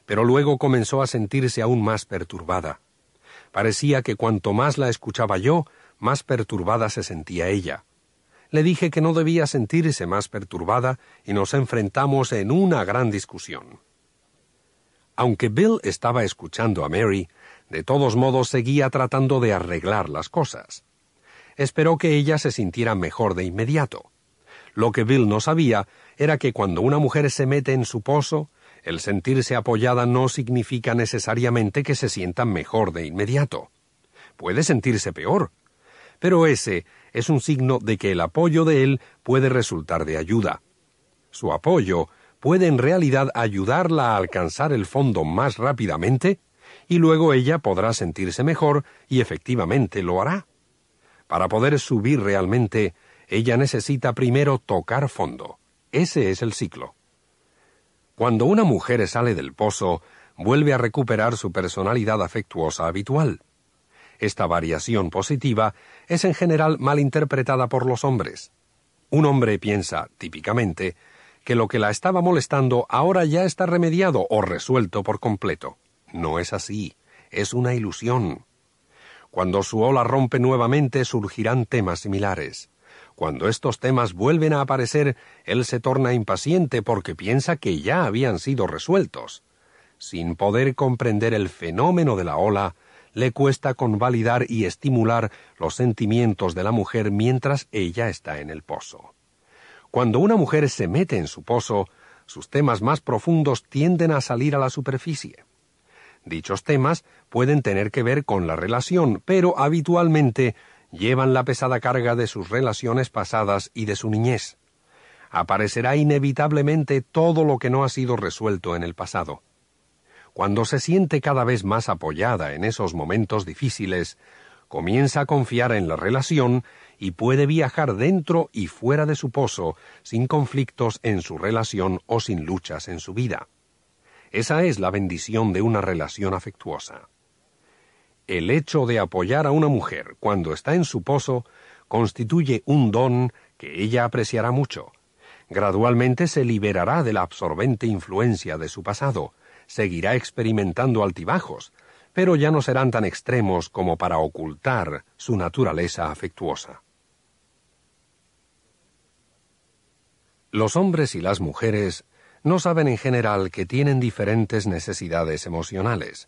pero luego comenzó a sentirse aún más perturbada. Parecía que cuanto más la escuchaba yo, más perturbada se sentía ella. Le dije que no debía sentirse más perturbada y nos enfrentamos en una gran discusión. Aunque Bill estaba escuchando a Mary, de todos modos seguía tratando de arreglar las cosas. Esperó que ella se sintiera mejor de inmediato. Lo que Bill no sabía era que cuando una mujer se mete en su pozo, el sentirse apoyada no significa necesariamente que se sienta mejor de inmediato. Puede sentirse peor, pero ese es un signo de que el apoyo de él puede resultar de ayuda. Su apoyo puede en realidad ayudarla a alcanzar el fondo más rápidamente y luego ella podrá sentirse mejor y efectivamente lo hará. Para poder subir realmente, ella necesita primero tocar fondo. Ese es el ciclo. Cuando una mujer sale del pozo, vuelve a recuperar su personalidad afectuosa habitual. Esta variación positiva es en general mal interpretada por los hombres. Un hombre piensa, típicamente, que lo que la estaba molestando ahora ya está remediado o resuelto por completo. No es así, es una ilusión. Cuando su ola rompe nuevamente surgirán temas similares. Cuando estos temas vuelven a aparecer, él se torna impaciente porque piensa que ya habían sido resueltos. Sin poder comprender el fenómeno de la ola, le cuesta convalidar y estimular los sentimientos de la mujer mientras ella está en el pozo. Cuando una mujer se mete en su pozo, sus temas más profundos tienden a salir a la superficie. Dichos temas pueden tener que ver con la relación, pero habitualmente llevan la pesada carga de sus relaciones pasadas y de su niñez. Aparecerá inevitablemente todo lo que no ha sido resuelto en el pasado. Cuando se siente cada vez más apoyada en esos momentos difíciles, comienza a confiar en la relación y puede viajar dentro y fuera de su pozo, sin conflictos en su relación o sin luchas en su vida. Esa es la bendición de una relación afectuosa. El hecho de apoyar a una mujer cuando está en su pozo constituye un don que ella apreciará mucho. Gradualmente se liberará de la absorbente influencia de su pasado, seguirá experimentando altibajos, pero ya no serán tan extremos como para ocultar su naturaleza afectuosa. Los hombres y las mujeres no saben en general que tienen diferentes necesidades emocionales.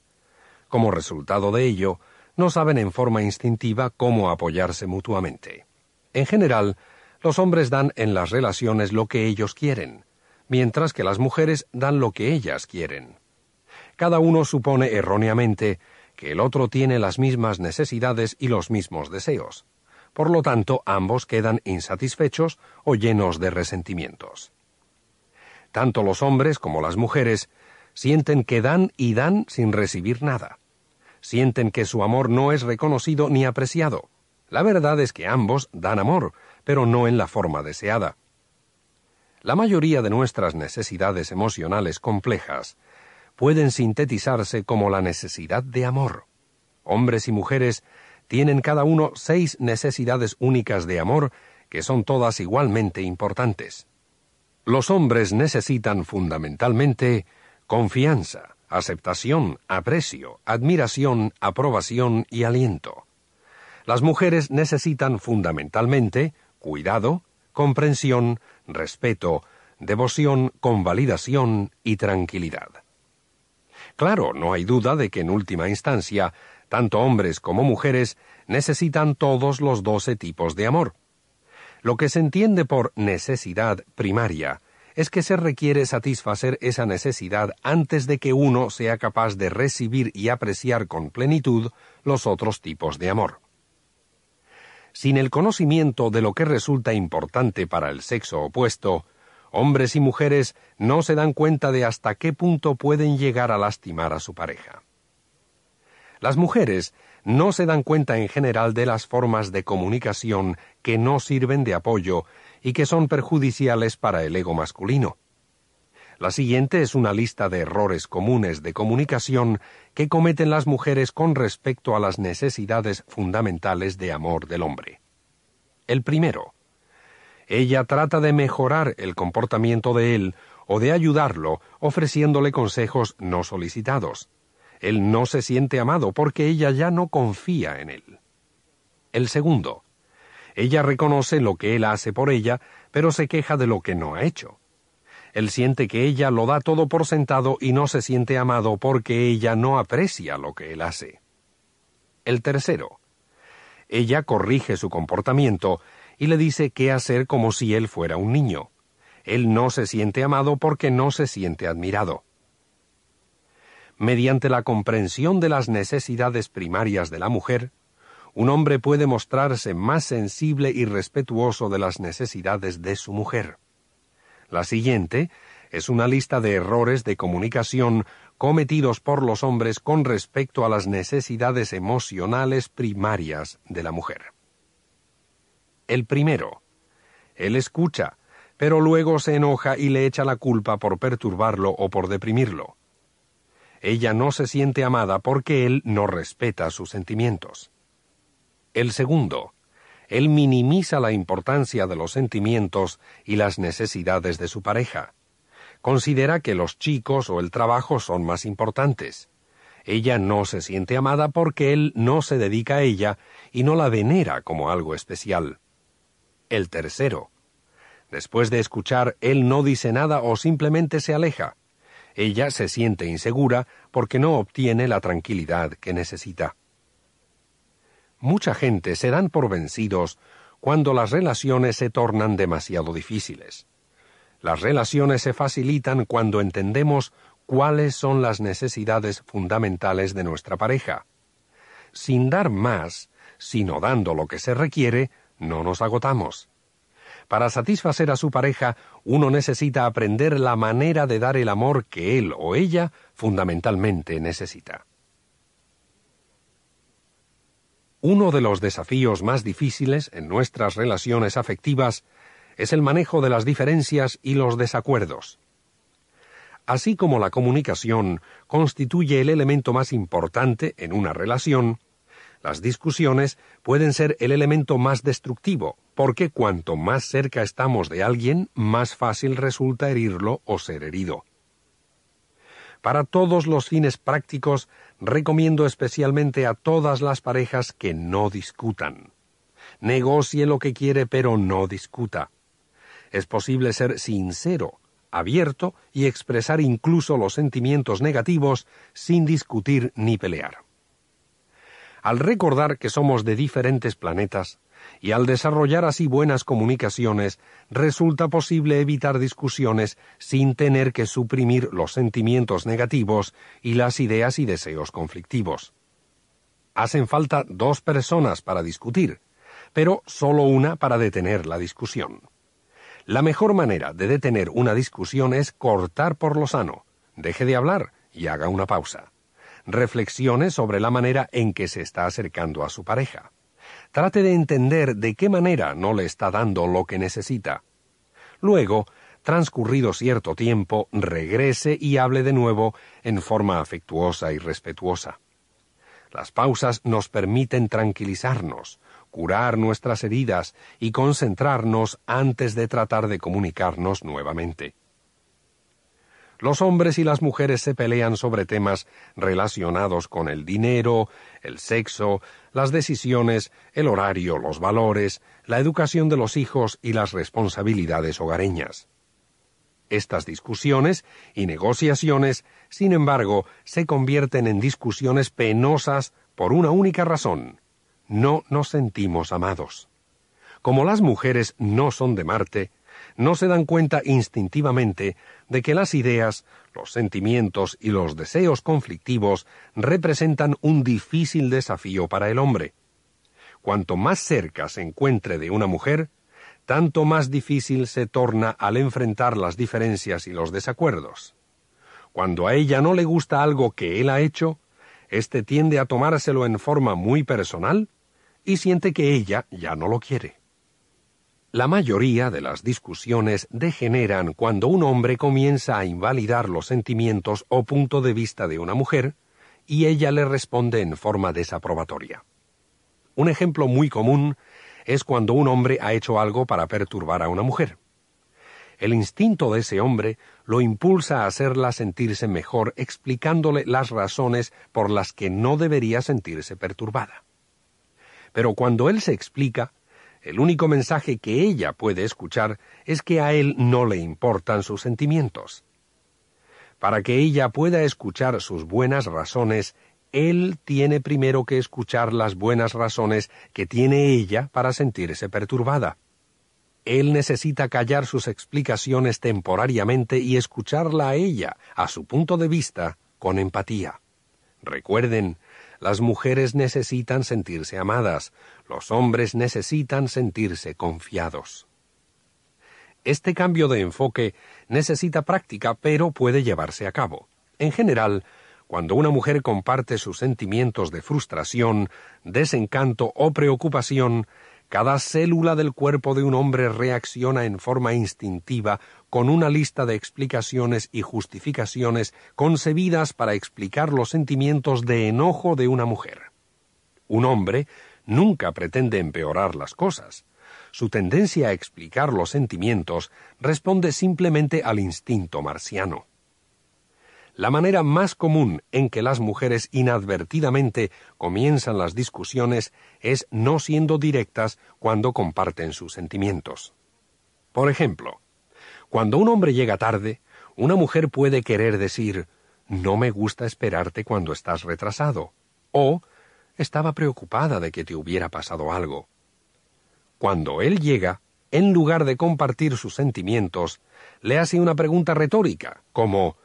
Como resultado de ello, no saben en forma instintiva cómo apoyarse mutuamente. En general, los hombres dan en las relaciones lo que ellos quieren, mientras que las mujeres dan lo que ellas quieren. Cada uno supone erróneamente que el otro tiene las mismas necesidades y los mismos deseos. Por lo tanto, ambos quedan insatisfechos o llenos de resentimientos. Tanto los hombres como las mujeres sienten que dan y dan sin recibir nada sienten que su amor no es reconocido ni apreciado. La verdad es que ambos dan amor, pero no en la forma deseada. La mayoría de nuestras necesidades emocionales complejas pueden sintetizarse como la necesidad de amor. Hombres y mujeres tienen cada uno seis necesidades únicas de amor que son todas igualmente importantes. Los hombres necesitan fundamentalmente confianza, aceptación, aprecio, admiración, aprobación y aliento. Las mujeres necesitan fundamentalmente cuidado, comprensión, respeto, devoción, convalidación y tranquilidad. Claro, no hay duda de que en última instancia, tanto hombres como mujeres necesitan todos los doce tipos de amor. Lo que se entiende por necesidad primaria es que se requiere satisfacer esa necesidad antes de que uno sea capaz de recibir y apreciar con plenitud los otros tipos de amor. Sin el conocimiento de lo que resulta importante para el sexo opuesto, hombres y mujeres no se dan cuenta de hasta qué punto pueden llegar a lastimar a su pareja. Las mujeres no se dan cuenta en general de las formas de comunicación que no sirven de apoyo y que son perjudiciales para el ego masculino. La siguiente es una lista de errores comunes de comunicación que cometen las mujeres con respecto a las necesidades fundamentales de amor del hombre. El primero. Ella trata de mejorar el comportamiento de él o de ayudarlo ofreciéndole consejos no solicitados. Él no se siente amado porque ella ya no confía en él. El segundo. Ella reconoce lo que él hace por ella, pero se queja de lo que no ha hecho. Él siente que ella lo da todo por sentado y no se siente amado porque ella no aprecia lo que él hace. El tercero. Ella corrige su comportamiento y le dice qué hacer como si él fuera un niño. Él no se siente amado porque no se siente admirado. Mediante la comprensión de las necesidades primarias de la mujer, un hombre puede mostrarse más sensible y respetuoso de las necesidades de su mujer. La siguiente es una lista de errores de comunicación cometidos por los hombres con respecto a las necesidades emocionales primarias de la mujer. El primero. Él escucha, pero luego se enoja y le echa la culpa por perturbarlo o por deprimirlo. Ella no se siente amada porque él no respeta sus sentimientos. El segundo, él minimiza la importancia de los sentimientos y las necesidades de su pareja. Considera que los chicos o el trabajo son más importantes. Ella no se siente amada porque él no se dedica a ella y no la venera como algo especial. El tercero. Después de escuchar, él no dice nada o simplemente se aleja. Ella se siente insegura porque no obtiene la tranquilidad que necesita mucha gente se dan por vencidos cuando las relaciones se tornan demasiado difíciles. Las relaciones se facilitan cuando entendemos cuáles son las necesidades fundamentales de nuestra pareja. Sin dar más, sino dando lo que se requiere, no nos agotamos. Para satisfacer a su pareja, uno necesita aprender la manera de dar el amor que él o ella fundamentalmente necesita. Uno de los desafíos más difíciles en nuestras relaciones afectivas es el manejo de las diferencias y los desacuerdos. Así como la comunicación constituye el elemento más importante en una relación, las discusiones pueden ser el elemento más destructivo, porque cuanto más cerca estamos de alguien, más fácil resulta herirlo o ser herido. Para todos los fines prácticos, recomiendo especialmente a todas las parejas que no discutan. Negocie lo que quiere, pero no discuta. Es posible ser sincero, abierto y expresar incluso los sentimientos negativos sin discutir ni pelear. Al recordar que somos de diferentes planetas, y al desarrollar así buenas comunicaciones, resulta posible evitar discusiones sin tener que suprimir los sentimientos negativos y las ideas y deseos conflictivos. Hacen falta dos personas para discutir, pero solo una para detener la discusión. La mejor manera de detener una discusión es cortar por lo sano, deje de hablar y haga una pausa. Reflexione sobre la manera en que se está acercando a su pareja Trate de entender de qué manera no le está dando lo que necesita. Luego, transcurrido cierto tiempo, regrese y hable de nuevo en forma afectuosa y respetuosa. Las pausas nos permiten tranquilizarnos, curar nuestras heridas y concentrarnos antes de tratar de comunicarnos nuevamente. Los hombres y las mujeres se pelean sobre temas relacionados con el dinero, el sexo, las decisiones, el horario, los valores, la educación de los hijos y las responsabilidades hogareñas. Estas discusiones y negociaciones, sin embargo, se convierten en discusiones penosas por una única razón. No nos sentimos amados. Como las mujeres no son de Marte, no se dan cuenta instintivamente de que las ideas, los sentimientos y los deseos conflictivos representan un difícil desafío para el hombre. Cuanto más cerca se encuentre de una mujer, tanto más difícil se torna al enfrentar las diferencias y los desacuerdos. Cuando a ella no le gusta algo que él ha hecho, éste tiende a tomárselo en forma muy personal y siente que ella ya no lo quiere. La mayoría de las discusiones degeneran cuando un hombre comienza a invalidar los sentimientos o punto de vista de una mujer y ella le responde en forma desaprobatoria. Un ejemplo muy común es cuando un hombre ha hecho algo para perturbar a una mujer. El instinto de ese hombre lo impulsa a hacerla sentirse mejor explicándole las razones por las que no debería sentirse perturbada. Pero cuando él se explica, el único mensaje que ella puede escuchar es que a él no le importan sus sentimientos. Para que ella pueda escuchar sus buenas razones, él tiene primero que escuchar las buenas razones que tiene ella para sentirse perturbada. Él necesita callar sus explicaciones temporariamente y escucharla a ella, a su punto de vista, con empatía. Recuerden las mujeres necesitan sentirse amadas, los hombres necesitan sentirse confiados. Este cambio de enfoque necesita práctica, pero puede llevarse a cabo. En general, cuando una mujer comparte sus sentimientos de frustración, desencanto o preocupación, cada célula del cuerpo de un hombre reacciona en forma instintiva con una lista de explicaciones y justificaciones concebidas para explicar los sentimientos de enojo de una mujer. Un hombre nunca pretende empeorar las cosas. Su tendencia a explicar los sentimientos responde simplemente al instinto marciano. La manera más común en que las mujeres inadvertidamente comienzan las discusiones es no siendo directas cuando comparten sus sentimientos. Por ejemplo, cuando un hombre llega tarde, una mujer puede querer decir no me gusta esperarte cuando estás retrasado o estaba preocupada de que te hubiera pasado algo. Cuando él llega, en lugar de compartir sus sentimientos, le hace una pregunta retórica, como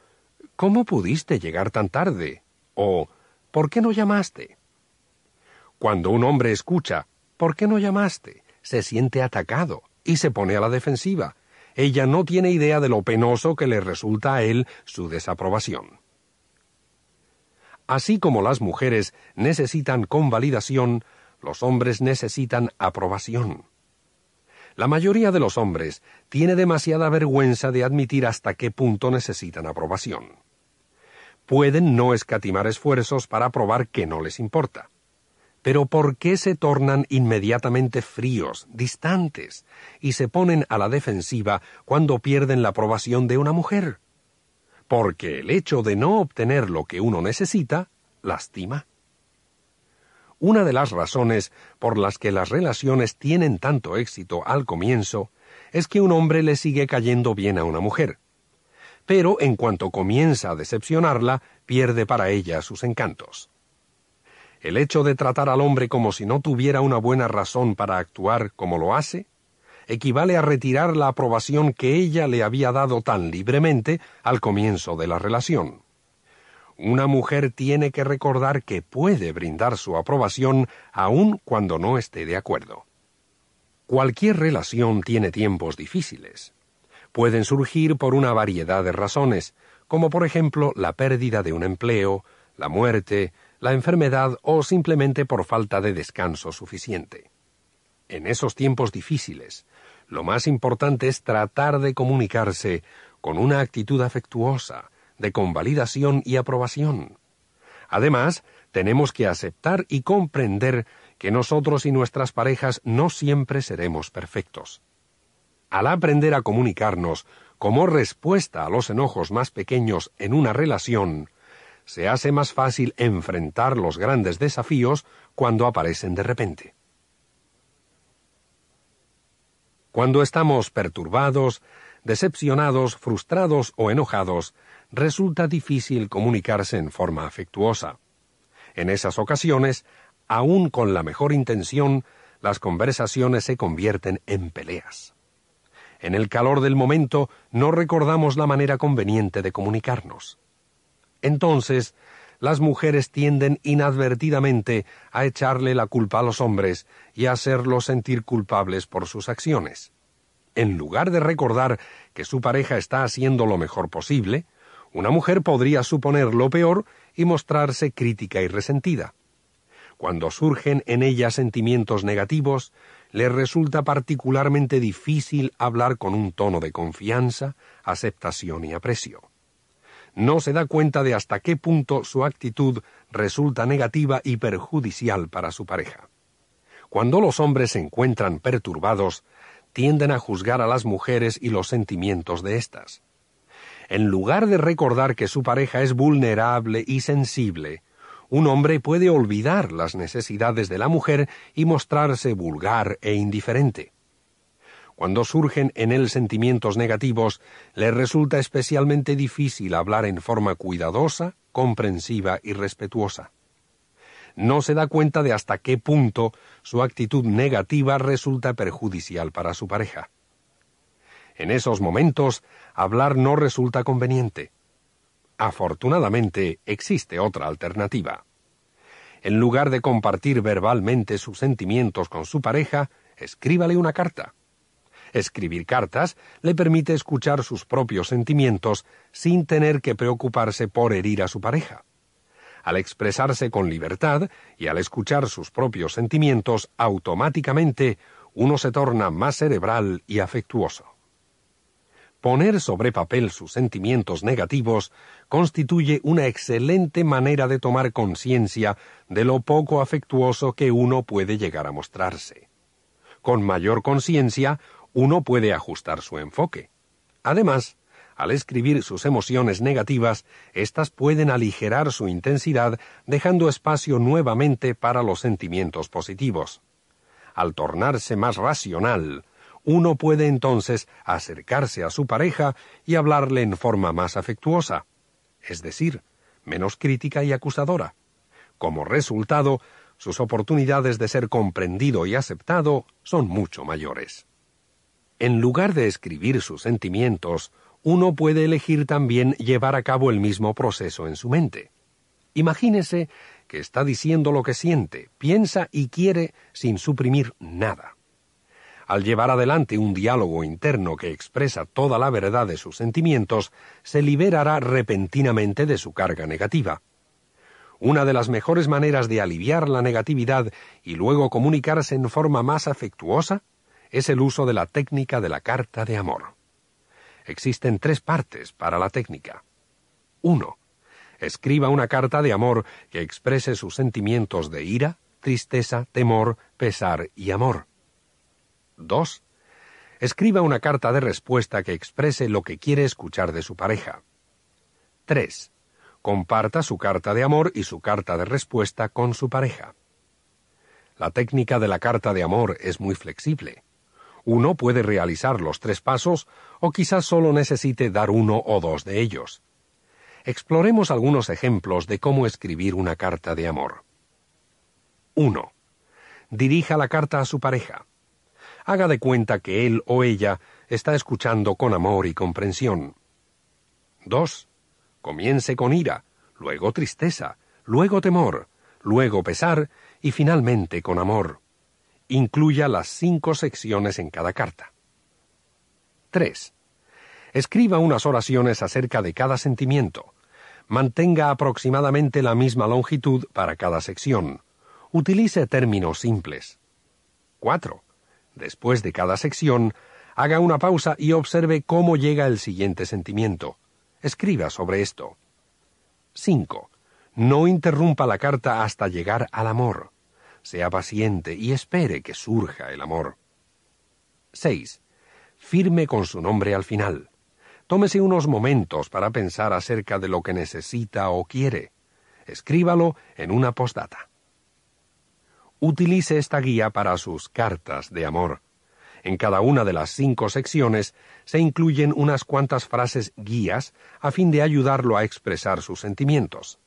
¿Cómo pudiste llegar tan tarde? o ¿Por qué no llamaste? Cuando un hombre escucha ¿Por qué no llamaste? se siente atacado y se pone a la defensiva. Ella no tiene idea de lo penoso que le resulta a él su desaprobación. Así como las mujeres necesitan convalidación, los hombres necesitan aprobación. La mayoría de los hombres tiene demasiada vergüenza de admitir hasta qué punto necesitan aprobación pueden no escatimar esfuerzos para probar que no les importa. Pero ¿por qué se tornan inmediatamente fríos, distantes, y se ponen a la defensiva cuando pierden la aprobación de una mujer? Porque el hecho de no obtener lo que uno necesita lastima. Una de las razones por las que las relaciones tienen tanto éxito al comienzo es que un hombre le sigue cayendo bien a una mujer, pero en cuanto comienza a decepcionarla, pierde para ella sus encantos. El hecho de tratar al hombre como si no tuviera una buena razón para actuar como lo hace, equivale a retirar la aprobación que ella le había dado tan libremente al comienzo de la relación. Una mujer tiene que recordar que puede brindar su aprobación aun cuando no esté de acuerdo. Cualquier relación tiene tiempos difíciles pueden surgir por una variedad de razones, como por ejemplo la pérdida de un empleo, la muerte, la enfermedad o simplemente por falta de descanso suficiente. En esos tiempos difíciles, lo más importante es tratar de comunicarse con una actitud afectuosa, de convalidación y aprobación. Además, tenemos que aceptar y comprender que nosotros y nuestras parejas no siempre seremos perfectos al aprender a comunicarnos como respuesta a los enojos más pequeños en una relación, se hace más fácil enfrentar los grandes desafíos cuando aparecen de repente. Cuando estamos perturbados, decepcionados, frustrados o enojados, resulta difícil comunicarse en forma afectuosa. En esas ocasiones, aun con la mejor intención, las conversaciones se convierten en peleas. En el calor del momento no recordamos la manera conveniente de comunicarnos. Entonces, las mujeres tienden inadvertidamente a echarle la culpa a los hombres y a hacerlos sentir culpables por sus acciones. En lugar de recordar que su pareja está haciendo lo mejor posible, una mujer podría suponer lo peor y mostrarse crítica y resentida. Cuando surgen en ella sentimientos negativos, le resulta particularmente difícil hablar con un tono de confianza, aceptación y aprecio. No se da cuenta de hasta qué punto su actitud resulta negativa y perjudicial para su pareja. Cuando los hombres se encuentran perturbados, tienden a juzgar a las mujeres y los sentimientos de éstas. En lugar de recordar que su pareja es vulnerable y sensible, un hombre puede olvidar las necesidades de la mujer y mostrarse vulgar e indiferente. Cuando surgen en él sentimientos negativos, le resulta especialmente difícil hablar en forma cuidadosa, comprensiva y respetuosa. No se da cuenta de hasta qué punto su actitud negativa resulta perjudicial para su pareja. En esos momentos, hablar no resulta conveniente Afortunadamente, existe otra alternativa. En lugar de compartir verbalmente sus sentimientos con su pareja, escríbale una carta. Escribir cartas le permite escuchar sus propios sentimientos sin tener que preocuparse por herir a su pareja. Al expresarse con libertad y al escuchar sus propios sentimientos, automáticamente uno se torna más cerebral y afectuoso. Poner sobre papel sus sentimientos negativos constituye una excelente manera de tomar conciencia de lo poco afectuoso que uno puede llegar a mostrarse. Con mayor conciencia, uno puede ajustar su enfoque. Además, al escribir sus emociones negativas, éstas pueden aligerar su intensidad, dejando espacio nuevamente para los sentimientos positivos. Al tornarse más racional, uno puede entonces acercarse a su pareja y hablarle en forma más afectuosa es decir, menos crítica y acusadora. Como resultado, sus oportunidades de ser comprendido y aceptado son mucho mayores. En lugar de escribir sus sentimientos, uno puede elegir también llevar a cabo el mismo proceso en su mente. Imagínese que está diciendo lo que siente, piensa y quiere sin suprimir nada al llevar adelante un diálogo interno que expresa toda la verdad de sus sentimientos, se liberará repentinamente de su carga negativa. Una de las mejores maneras de aliviar la negatividad y luego comunicarse en forma más afectuosa es el uso de la técnica de la carta de amor. Existen tres partes para la técnica. 1. Escriba una carta de amor que exprese sus sentimientos de ira, tristeza, temor, pesar y amor. 2. Escriba una carta de respuesta que exprese lo que quiere escuchar de su pareja. 3. Comparta su carta de amor y su carta de respuesta con su pareja. La técnica de la carta de amor es muy flexible. Uno puede realizar los tres pasos o quizás solo necesite dar uno o dos de ellos. Exploremos algunos ejemplos de cómo escribir una carta de amor. 1. Dirija la carta a su pareja haga de cuenta que él o ella está escuchando con amor y comprensión. 2. Comience con ira, luego tristeza, luego temor, luego pesar y finalmente con amor. Incluya las cinco secciones en cada carta. 3. Escriba unas oraciones acerca de cada sentimiento. Mantenga aproximadamente la misma longitud para cada sección. Utilice términos simples. 4 después de cada sección, haga una pausa y observe cómo llega el siguiente sentimiento. Escriba sobre esto. 5. No interrumpa la carta hasta llegar al amor. Sea paciente y espere que surja el amor. 6. Firme con su nombre al final. Tómese unos momentos para pensar acerca de lo que necesita o quiere. Escríbalo en una postdata utilice esta guía para sus cartas de amor. En cada una de las cinco secciones se incluyen unas cuantas frases guías a fin de ayudarlo a expresar sus sentimientos.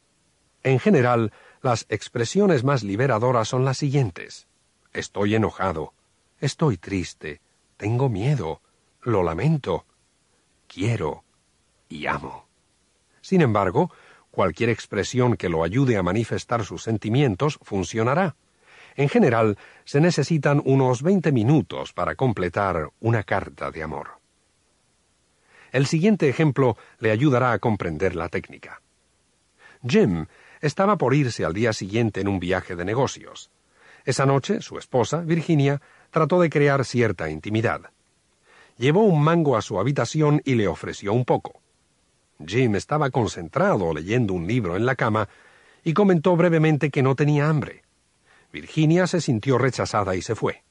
En general, las expresiones más liberadoras son las siguientes. Estoy enojado. Estoy triste. Tengo miedo. Lo lamento. Quiero. Y amo. Sin embargo, cualquier expresión que lo ayude a manifestar sus sentimientos funcionará. En general, se necesitan unos 20 minutos para completar una carta de amor. El siguiente ejemplo le ayudará a comprender la técnica. Jim estaba por irse al día siguiente en un viaje de negocios. Esa noche, su esposa, Virginia, trató de crear cierta intimidad. Llevó un mango a su habitación y le ofreció un poco. Jim estaba concentrado leyendo un libro en la cama y comentó brevemente que no tenía hambre. Virginia se sintió rechazada y se fue.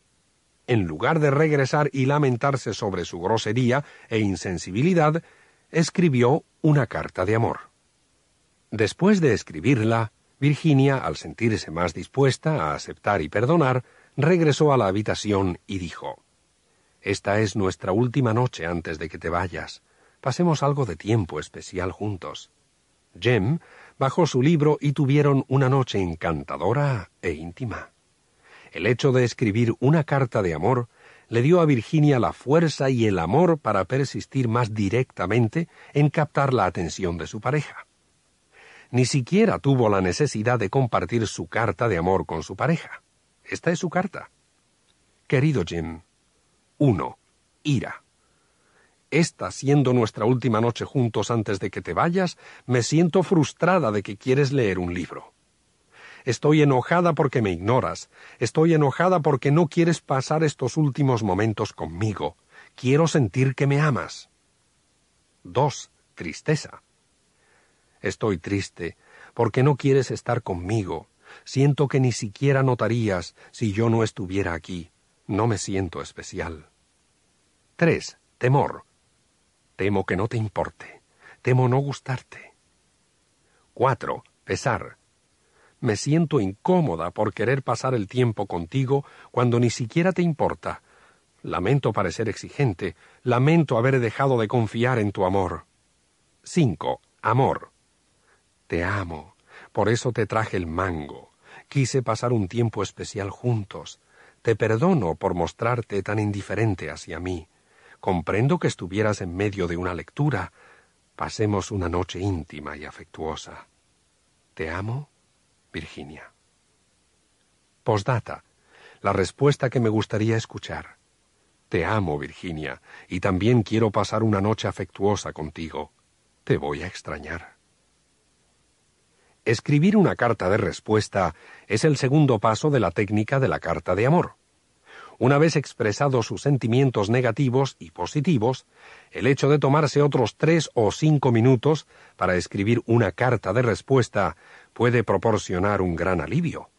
En lugar de regresar y lamentarse sobre su grosería e insensibilidad, escribió una carta de amor. Después de escribirla, Virginia, al sentirse más dispuesta a aceptar y perdonar, regresó a la habitación y dijo Esta es nuestra última noche antes de que te vayas. Pasemos algo de tiempo especial juntos. Jem bajó su libro y tuvieron una noche encantadora e íntima. El hecho de escribir una carta de amor le dio a Virginia la fuerza y el amor para persistir más directamente en captar la atención de su pareja. Ni siquiera tuvo la necesidad de compartir su carta de amor con su pareja. Esta es su carta. Querido Jim, 1. Ira. Esta siendo nuestra última noche juntos antes de que te vayas, me siento frustrada de que quieres leer un libro. Estoy enojada porque me ignoras. Estoy enojada porque no quieres pasar estos últimos momentos conmigo. Quiero sentir que me amas. 2. Tristeza. Estoy triste porque no quieres estar conmigo. Siento que ni siquiera notarías si yo no estuviera aquí. No me siento especial. 3. Temor. Temo que no te importe. Temo no gustarte. 4. Pesar. Me siento incómoda por querer pasar el tiempo contigo cuando ni siquiera te importa. Lamento parecer exigente. Lamento haber dejado de confiar en tu amor. 5. Amor. Te amo. Por eso te traje el mango. Quise pasar un tiempo especial juntos. Te perdono por mostrarte tan indiferente hacia mí. Comprendo que estuvieras en medio de una lectura. Pasemos una noche íntima y afectuosa. Te amo, Virginia. Postdata. La respuesta que me gustaría escuchar. Te amo, Virginia, y también quiero pasar una noche afectuosa contigo. Te voy a extrañar. Escribir una carta de respuesta es el segundo paso de la técnica de la carta de amor. Una vez expresados sus sentimientos negativos y positivos, el hecho de tomarse otros tres o cinco minutos para escribir una carta de respuesta puede proporcionar un gran alivio.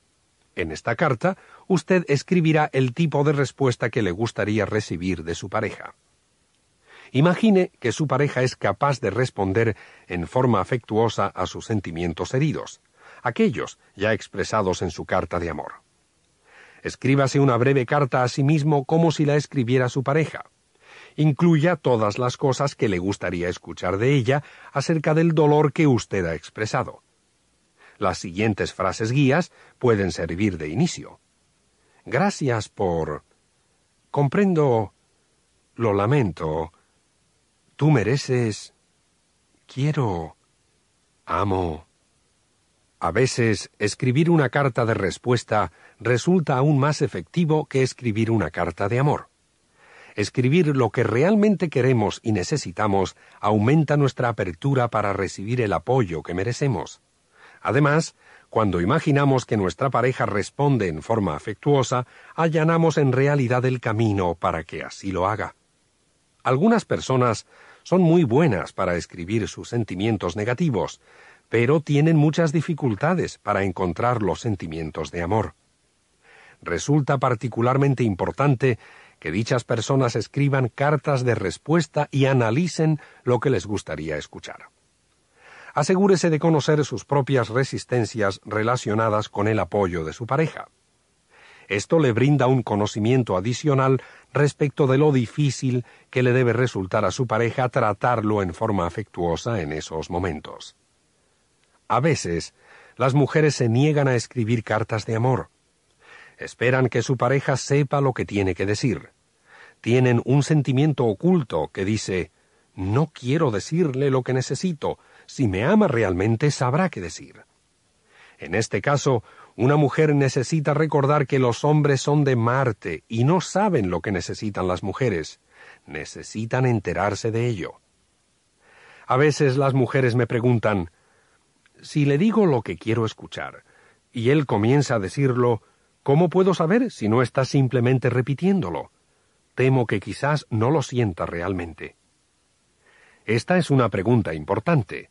En esta carta, usted escribirá el tipo de respuesta que le gustaría recibir de su pareja. Imagine que su pareja es capaz de responder en forma afectuosa a sus sentimientos heridos, aquellos ya expresados en su carta de amor. Escríbase una breve carta a sí mismo como si la escribiera su pareja. Incluya todas las cosas que le gustaría escuchar de ella acerca del dolor que usted ha expresado. Las siguientes frases guías pueden servir de inicio. Gracias por... Comprendo... Lo lamento. Tú mereces... Quiero... Amo. A veces, escribir una carta de respuesta resulta aún más efectivo que escribir una carta de amor. Escribir lo que realmente queremos y necesitamos aumenta nuestra apertura para recibir el apoyo que merecemos. Además, cuando imaginamos que nuestra pareja responde en forma afectuosa, allanamos en realidad el camino para que así lo haga. Algunas personas son muy buenas para escribir sus sentimientos negativos, pero tienen muchas dificultades para encontrar los sentimientos de amor resulta particularmente importante que dichas personas escriban cartas de respuesta y analicen lo que les gustaría escuchar. Asegúrese de conocer sus propias resistencias relacionadas con el apoyo de su pareja. Esto le brinda un conocimiento adicional respecto de lo difícil que le debe resultar a su pareja tratarlo en forma afectuosa en esos momentos. A veces, las mujeres se niegan a escribir cartas de amor. Esperan que su pareja sepa lo que tiene que decir. Tienen un sentimiento oculto que dice No quiero decirle lo que necesito. Si me ama realmente sabrá qué decir. En este caso, una mujer necesita recordar que los hombres son de Marte y no saben lo que necesitan las mujeres. Necesitan enterarse de ello. A veces las mujeres me preguntan, si le digo lo que quiero escuchar, y él comienza a decirlo, ¿Cómo puedo saber si no está simplemente repitiéndolo? Temo que quizás no lo sienta realmente. Esta es una pregunta importante.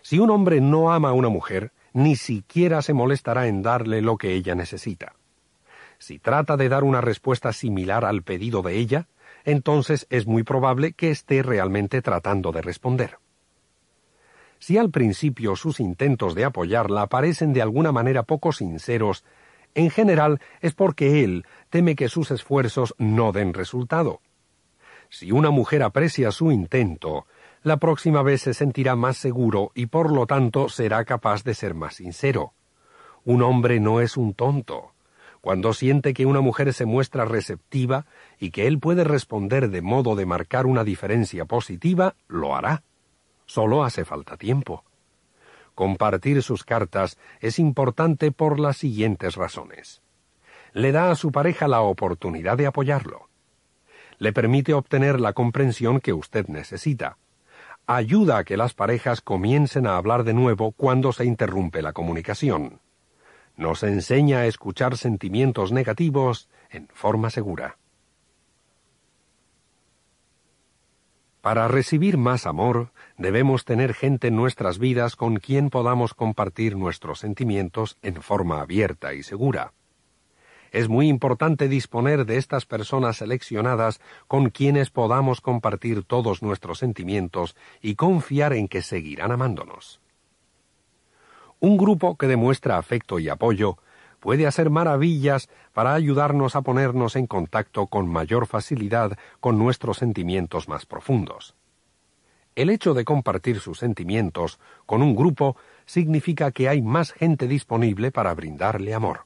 Si un hombre no ama a una mujer, ni siquiera se molestará en darle lo que ella necesita. Si trata de dar una respuesta similar al pedido de ella, entonces es muy probable que esté realmente tratando de responder. Si al principio sus intentos de apoyarla parecen de alguna manera poco sinceros en general es porque él teme que sus esfuerzos no den resultado. Si una mujer aprecia su intento, la próxima vez se sentirá más seguro y por lo tanto será capaz de ser más sincero. Un hombre no es un tonto. Cuando siente que una mujer se muestra receptiva y que él puede responder de modo de marcar una diferencia positiva, lo hará. Solo hace falta tiempo. Compartir sus cartas es importante por las siguientes razones. Le da a su pareja la oportunidad de apoyarlo. Le permite obtener la comprensión que usted necesita. Ayuda a que las parejas comiencen a hablar de nuevo cuando se interrumpe la comunicación. Nos enseña a escuchar sentimientos negativos en forma segura. Para recibir más amor, debemos tener gente en nuestras vidas con quien podamos compartir nuestros sentimientos en forma abierta y segura. Es muy importante disponer de estas personas seleccionadas con quienes podamos compartir todos nuestros sentimientos y confiar en que seguirán amándonos. Un grupo que demuestra afecto y apoyo puede hacer maravillas para ayudarnos a ponernos en contacto con mayor facilidad con nuestros sentimientos más profundos. El hecho de compartir sus sentimientos con un grupo significa que hay más gente disponible para brindarle amor.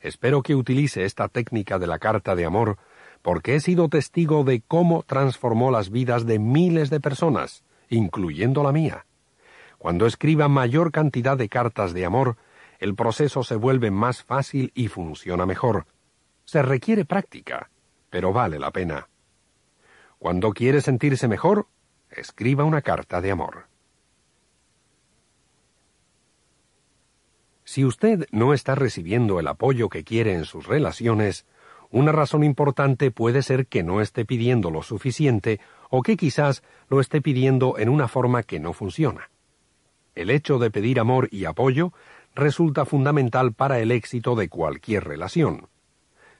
Espero que utilice esta técnica de la carta de amor porque he sido testigo de cómo transformó las vidas de miles de personas, incluyendo la mía. Cuando escriba mayor cantidad de cartas de amor, el proceso se vuelve más fácil y funciona mejor. Se requiere práctica, pero vale la pena. Cuando quiere sentirse mejor, escriba una carta de amor. Si usted no está recibiendo el apoyo que quiere en sus relaciones, una razón importante puede ser que no esté pidiendo lo suficiente o que quizás lo esté pidiendo en una forma que no funciona. El hecho de pedir amor y apoyo resulta fundamental para el éxito de cualquier relación.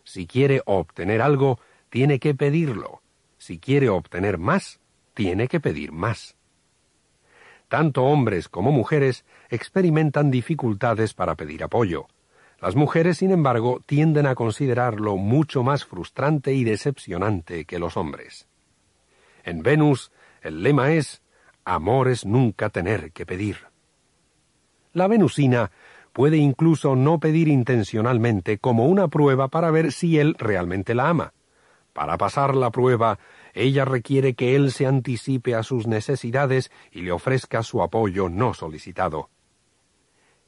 Si quiere obtener algo, tiene que pedirlo. Si quiere obtener más, tiene que pedir más. Tanto hombres como mujeres experimentan dificultades para pedir apoyo. Las mujeres, sin embargo, tienden a considerarlo mucho más frustrante y decepcionante que los hombres. En Venus, el lema es Amor es nunca tener que pedir. La venusina puede incluso no pedir intencionalmente como una prueba para ver si él realmente la ama. Para pasar la prueba, ella requiere que él se anticipe a sus necesidades y le ofrezca su apoyo no solicitado.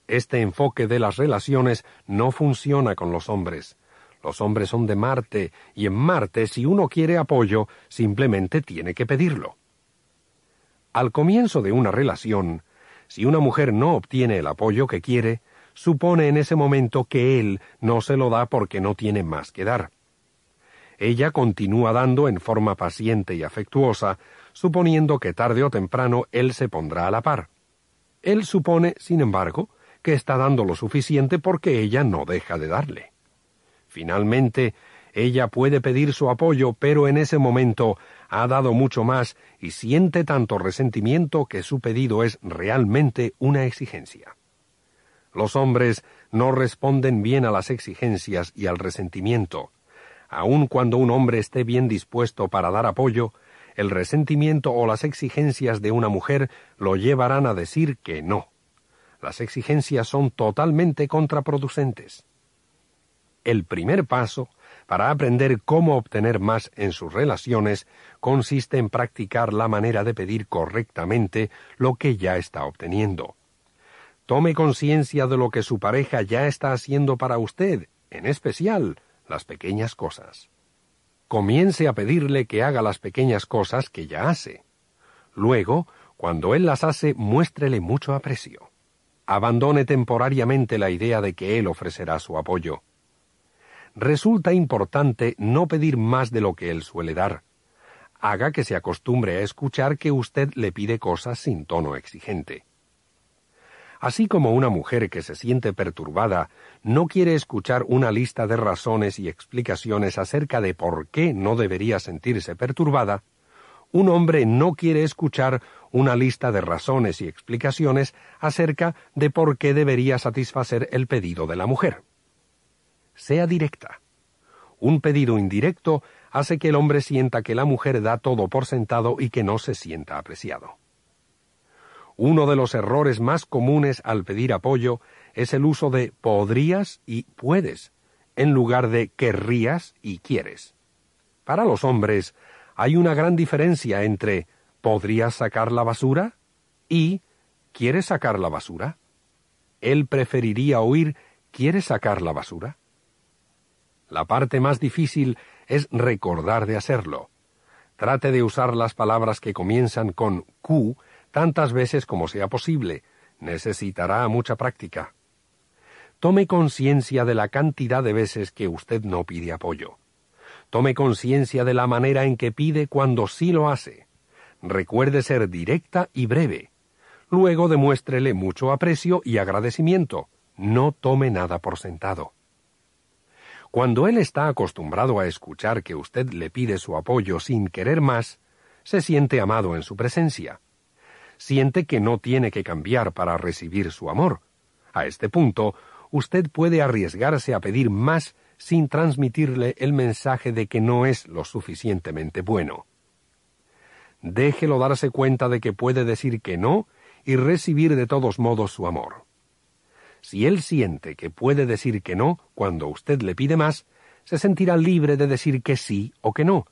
Este enfoque de las relaciones no funciona con los hombres. Los hombres son de Marte, y en Marte si uno quiere apoyo, simplemente tiene que pedirlo. Al comienzo de una relación, si una mujer no obtiene el apoyo que quiere, supone en ese momento que él no se lo da porque no tiene más que dar. Ella continúa dando en forma paciente y afectuosa, suponiendo que tarde o temprano él se pondrá a la par. Él supone, sin embargo, que está dando lo suficiente porque ella no deja de darle. Finalmente, ella puede pedir su apoyo, pero en ese momento ha dado mucho más y siente tanto resentimiento que su pedido es realmente una exigencia. Los hombres no responden bien a las exigencias y al resentimiento. Aun cuando un hombre esté bien dispuesto para dar apoyo, el resentimiento o las exigencias de una mujer lo llevarán a decir que no. Las exigencias son totalmente contraproducentes. El primer paso para aprender cómo obtener más en sus relaciones, consiste en practicar la manera de pedir correctamente lo que ya está obteniendo. Tome conciencia de lo que su pareja ya está haciendo para usted, en especial las pequeñas cosas. Comience a pedirle que haga las pequeñas cosas que ya hace. Luego, cuando él las hace, muéstrele mucho aprecio. Abandone temporariamente la idea de que él ofrecerá su apoyo resulta importante no pedir más de lo que él suele dar. Haga que se acostumbre a escuchar que usted le pide cosas sin tono exigente. Así como una mujer que se siente perturbada no quiere escuchar una lista de razones y explicaciones acerca de por qué no debería sentirse perturbada, un hombre no quiere escuchar una lista de razones y explicaciones acerca de por qué debería satisfacer el pedido de la mujer sea directa. Un pedido indirecto hace que el hombre sienta que la mujer da todo por sentado y que no se sienta apreciado. Uno de los errores más comunes al pedir apoyo es el uso de podrías y puedes, en lugar de querrías y quieres. Para los hombres, hay una gran diferencia entre ¿podrías sacar la basura? y ¿quieres sacar la basura? Él preferiría oír ¿quieres sacar la basura? La parte más difícil es recordar de hacerlo. Trate de usar las palabras que comienzan con Q tantas veces como sea posible. Necesitará mucha práctica. Tome conciencia de la cantidad de veces que usted no pide apoyo. Tome conciencia de la manera en que pide cuando sí lo hace. Recuerde ser directa y breve. Luego demuéstrele mucho aprecio y agradecimiento. No tome nada por sentado. Cuando él está acostumbrado a escuchar que usted le pide su apoyo sin querer más, se siente amado en su presencia. Siente que no tiene que cambiar para recibir su amor. A este punto, usted puede arriesgarse a pedir más sin transmitirle el mensaje de que no es lo suficientemente bueno. Déjelo darse cuenta de que puede decir que no y recibir de todos modos su amor. Si él siente que puede decir que no cuando usted le pide más, se sentirá libre de decir que sí o que no.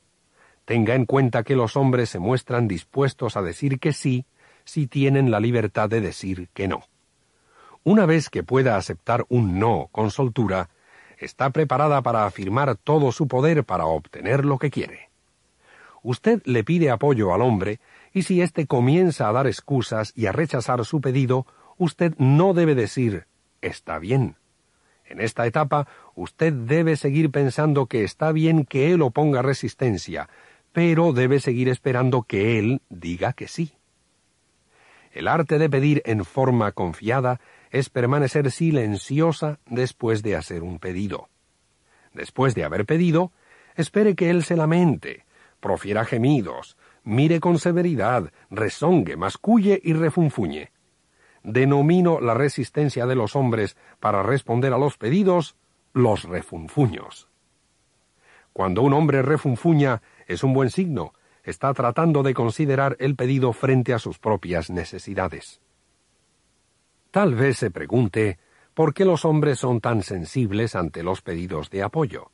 Tenga en cuenta que los hombres se muestran dispuestos a decir que sí si tienen la libertad de decir que no. Una vez que pueda aceptar un no con soltura, está preparada para afirmar todo su poder para obtener lo que quiere. Usted le pide apoyo al hombre y si éste comienza a dar excusas y a rechazar su pedido, usted no debe decir está bien. En esta etapa, usted debe seguir pensando que está bien que él oponga resistencia, pero debe seguir esperando que él diga que sí. El arte de pedir en forma confiada es permanecer silenciosa después de hacer un pedido. Después de haber pedido, espere que él se lamente, profiera gemidos, mire con severidad, rezongue, masculle y refunfuñe denomino la resistencia de los hombres para responder a los pedidos los refunfuños. Cuando un hombre refunfuña es un buen signo, está tratando de considerar el pedido frente a sus propias necesidades. Tal vez se pregunte por qué los hombres son tan sensibles ante los pedidos de apoyo.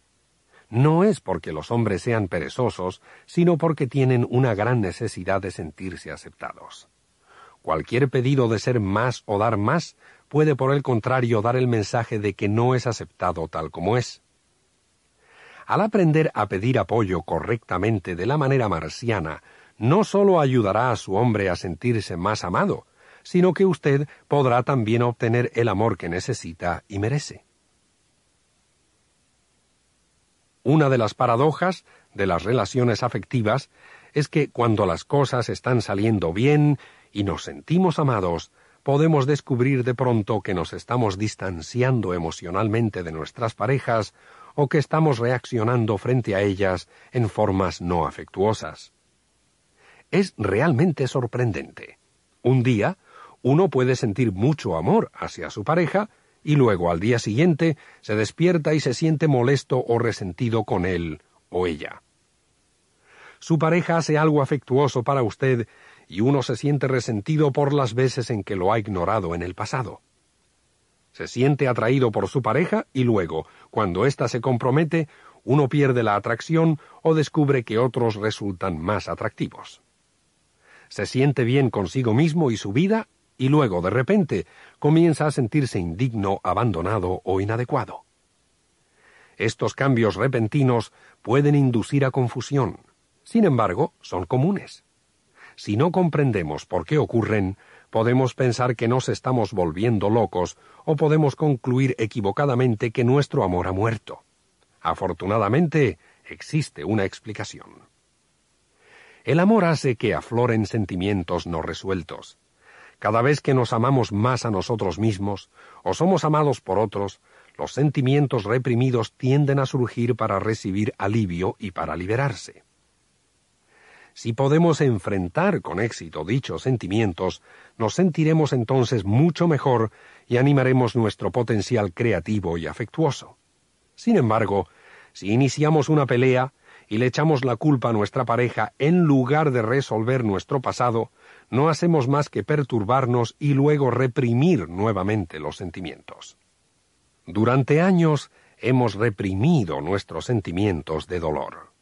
No es porque los hombres sean perezosos, sino porque tienen una gran necesidad de sentirse aceptados. Cualquier pedido de ser más o dar más puede por el contrario dar el mensaje de que no es aceptado tal como es. Al aprender a pedir apoyo correctamente de la manera marciana, no sólo ayudará a su hombre a sentirse más amado, sino que usted podrá también obtener el amor que necesita y merece. Una de las paradojas de las relaciones afectivas es que cuando las cosas están saliendo bien y nos sentimos amados, podemos descubrir de pronto que nos estamos distanciando emocionalmente de nuestras parejas o que estamos reaccionando frente a ellas en formas no afectuosas. Es realmente sorprendente. Un día, uno puede sentir mucho amor hacia su pareja y luego al día siguiente se despierta y se siente molesto o resentido con él o ella. Su pareja hace algo afectuoso para usted y uno se siente resentido por las veces en que lo ha ignorado en el pasado. Se siente atraído por su pareja y luego, cuando ésta se compromete, uno pierde la atracción o descubre que otros resultan más atractivos. Se siente bien consigo mismo y su vida y luego, de repente, comienza a sentirse indigno, abandonado o inadecuado. Estos cambios repentinos pueden inducir a confusión. Sin embargo, son comunes. Si no comprendemos por qué ocurren, podemos pensar que nos estamos volviendo locos o podemos concluir equivocadamente que nuestro amor ha muerto. Afortunadamente, existe una explicación. El amor hace que afloren sentimientos no resueltos. Cada vez que nos amamos más a nosotros mismos o somos amados por otros, los sentimientos reprimidos tienden a surgir para recibir alivio y para liberarse. Si podemos enfrentar con éxito dichos sentimientos, nos sentiremos entonces mucho mejor y animaremos nuestro potencial creativo y afectuoso. Sin embargo, si iniciamos una pelea y le echamos la culpa a nuestra pareja en lugar de resolver nuestro pasado, no hacemos más que perturbarnos y luego reprimir nuevamente los sentimientos. Durante años hemos reprimido nuestros sentimientos de dolor.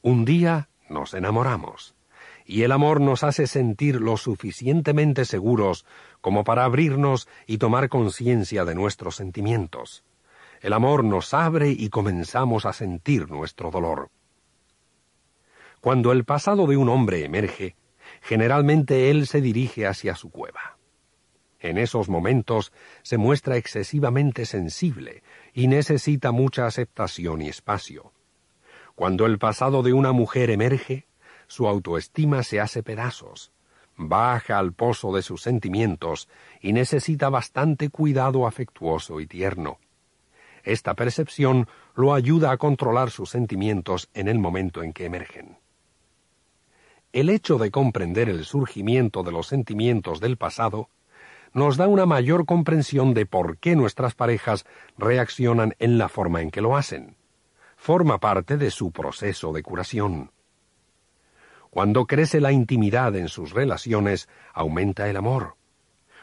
Un día nos enamoramos, y el amor nos hace sentir lo suficientemente seguros como para abrirnos y tomar conciencia de nuestros sentimientos. El amor nos abre y comenzamos a sentir nuestro dolor. Cuando el pasado de un hombre emerge, generalmente él se dirige hacia su cueva. En esos momentos se muestra excesivamente sensible y necesita mucha aceptación y espacio. Cuando el pasado de una mujer emerge, su autoestima se hace pedazos, baja al pozo de sus sentimientos y necesita bastante cuidado afectuoso y tierno. Esta percepción lo ayuda a controlar sus sentimientos en el momento en que emergen. El hecho de comprender el surgimiento de los sentimientos del pasado nos da una mayor comprensión de por qué nuestras parejas reaccionan en la forma en que lo hacen forma parte de su proceso de curación. Cuando crece la intimidad en sus relaciones, aumenta el amor.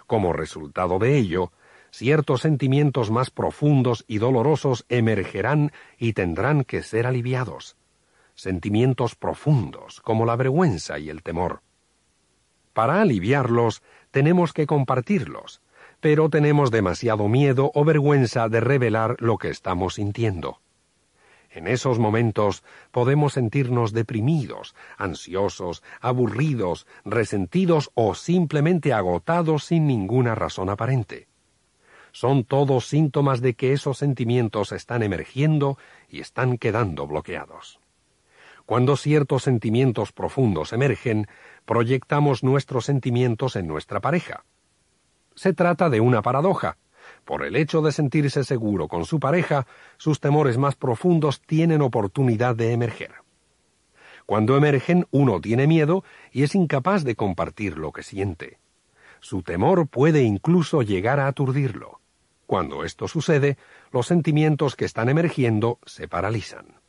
Como resultado de ello, ciertos sentimientos más profundos y dolorosos emergerán y tendrán que ser aliviados. Sentimientos profundos, como la vergüenza y el temor. Para aliviarlos, tenemos que compartirlos, pero tenemos demasiado miedo o vergüenza de revelar lo que estamos sintiendo. En esos momentos podemos sentirnos deprimidos, ansiosos, aburridos, resentidos o simplemente agotados sin ninguna razón aparente. Son todos síntomas de que esos sentimientos están emergiendo y están quedando bloqueados. Cuando ciertos sentimientos profundos emergen, proyectamos nuestros sentimientos en nuestra pareja. Se trata de una paradoja, por el hecho de sentirse seguro con su pareja, sus temores más profundos tienen oportunidad de emerger. Cuando emergen, uno tiene miedo y es incapaz de compartir lo que siente. Su temor puede incluso llegar a aturdirlo. Cuando esto sucede, los sentimientos que están emergiendo se paralizan.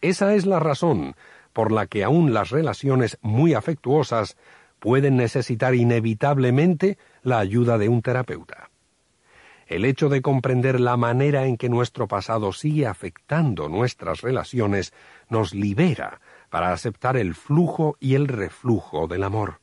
Esa es la razón por la que aún las relaciones muy afectuosas pueden necesitar inevitablemente la ayuda de un terapeuta. El hecho de comprender la manera en que nuestro pasado sigue afectando nuestras relaciones nos libera para aceptar el flujo y el reflujo del amor.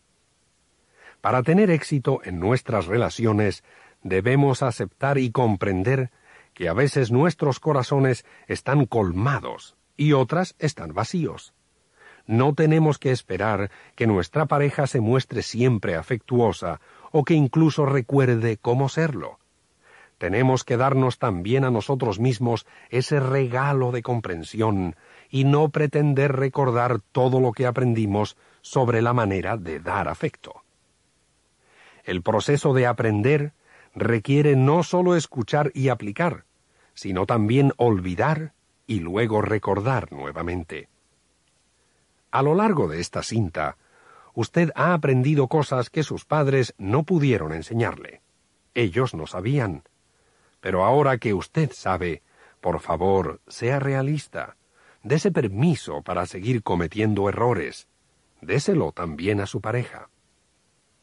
Para tener éxito en nuestras relaciones, debemos aceptar y comprender que a veces nuestros corazones están colmados y otras están vacíos. No tenemos que esperar que nuestra pareja se muestre siempre afectuosa o que incluso recuerde cómo serlo. Tenemos que darnos también a nosotros mismos ese regalo de comprensión y no pretender recordar todo lo que aprendimos sobre la manera de dar afecto. El proceso de aprender requiere no sólo escuchar y aplicar, sino también olvidar y luego recordar nuevamente. A lo largo de esta cinta, usted ha aprendido cosas que sus padres no pudieron enseñarle. Ellos no sabían, pero ahora que usted sabe, por favor, sea realista. Dese permiso para seguir cometiendo errores. Déselo también a su pareja.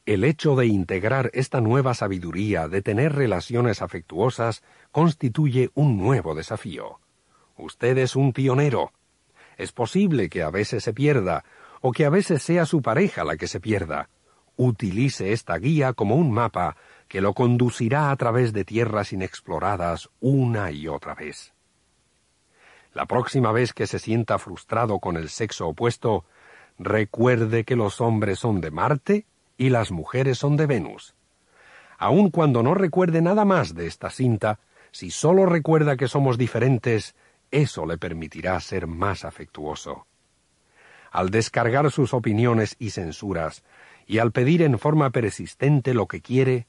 El hecho de integrar esta nueva sabiduría, de tener relaciones afectuosas, constituye un nuevo desafío. Usted es un pionero. Es posible que a veces se pierda, o que a veces sea su pareja la que se pierda. Utilice esta guía como un mapa que lo conducirá a través de tierras inexploradas una y otra vez. La próxima vez que se sienta frustrado con el sexo opuesto, recuerde que los hombres son de Marte y las mujeres son de Venus. Aun cuando no recuerde nada más de esta cinta, si solo recuerda que somos diferentes, eso le permitirá ser más afectuoso. Al descargar sus opiniones y censuras, y al pedir en forma persistente lo que quiere,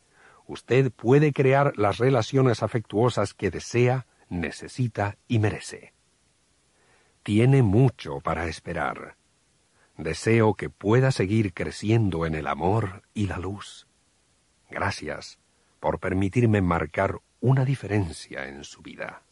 Usted puede crear las relaciones afectuosas que desea, necesita y merece. Tiene mucho para esperar. Deseo que pueda seguir creciendo en el amor y la luz. Gracias por permitirme marcar una diferencia en su vida.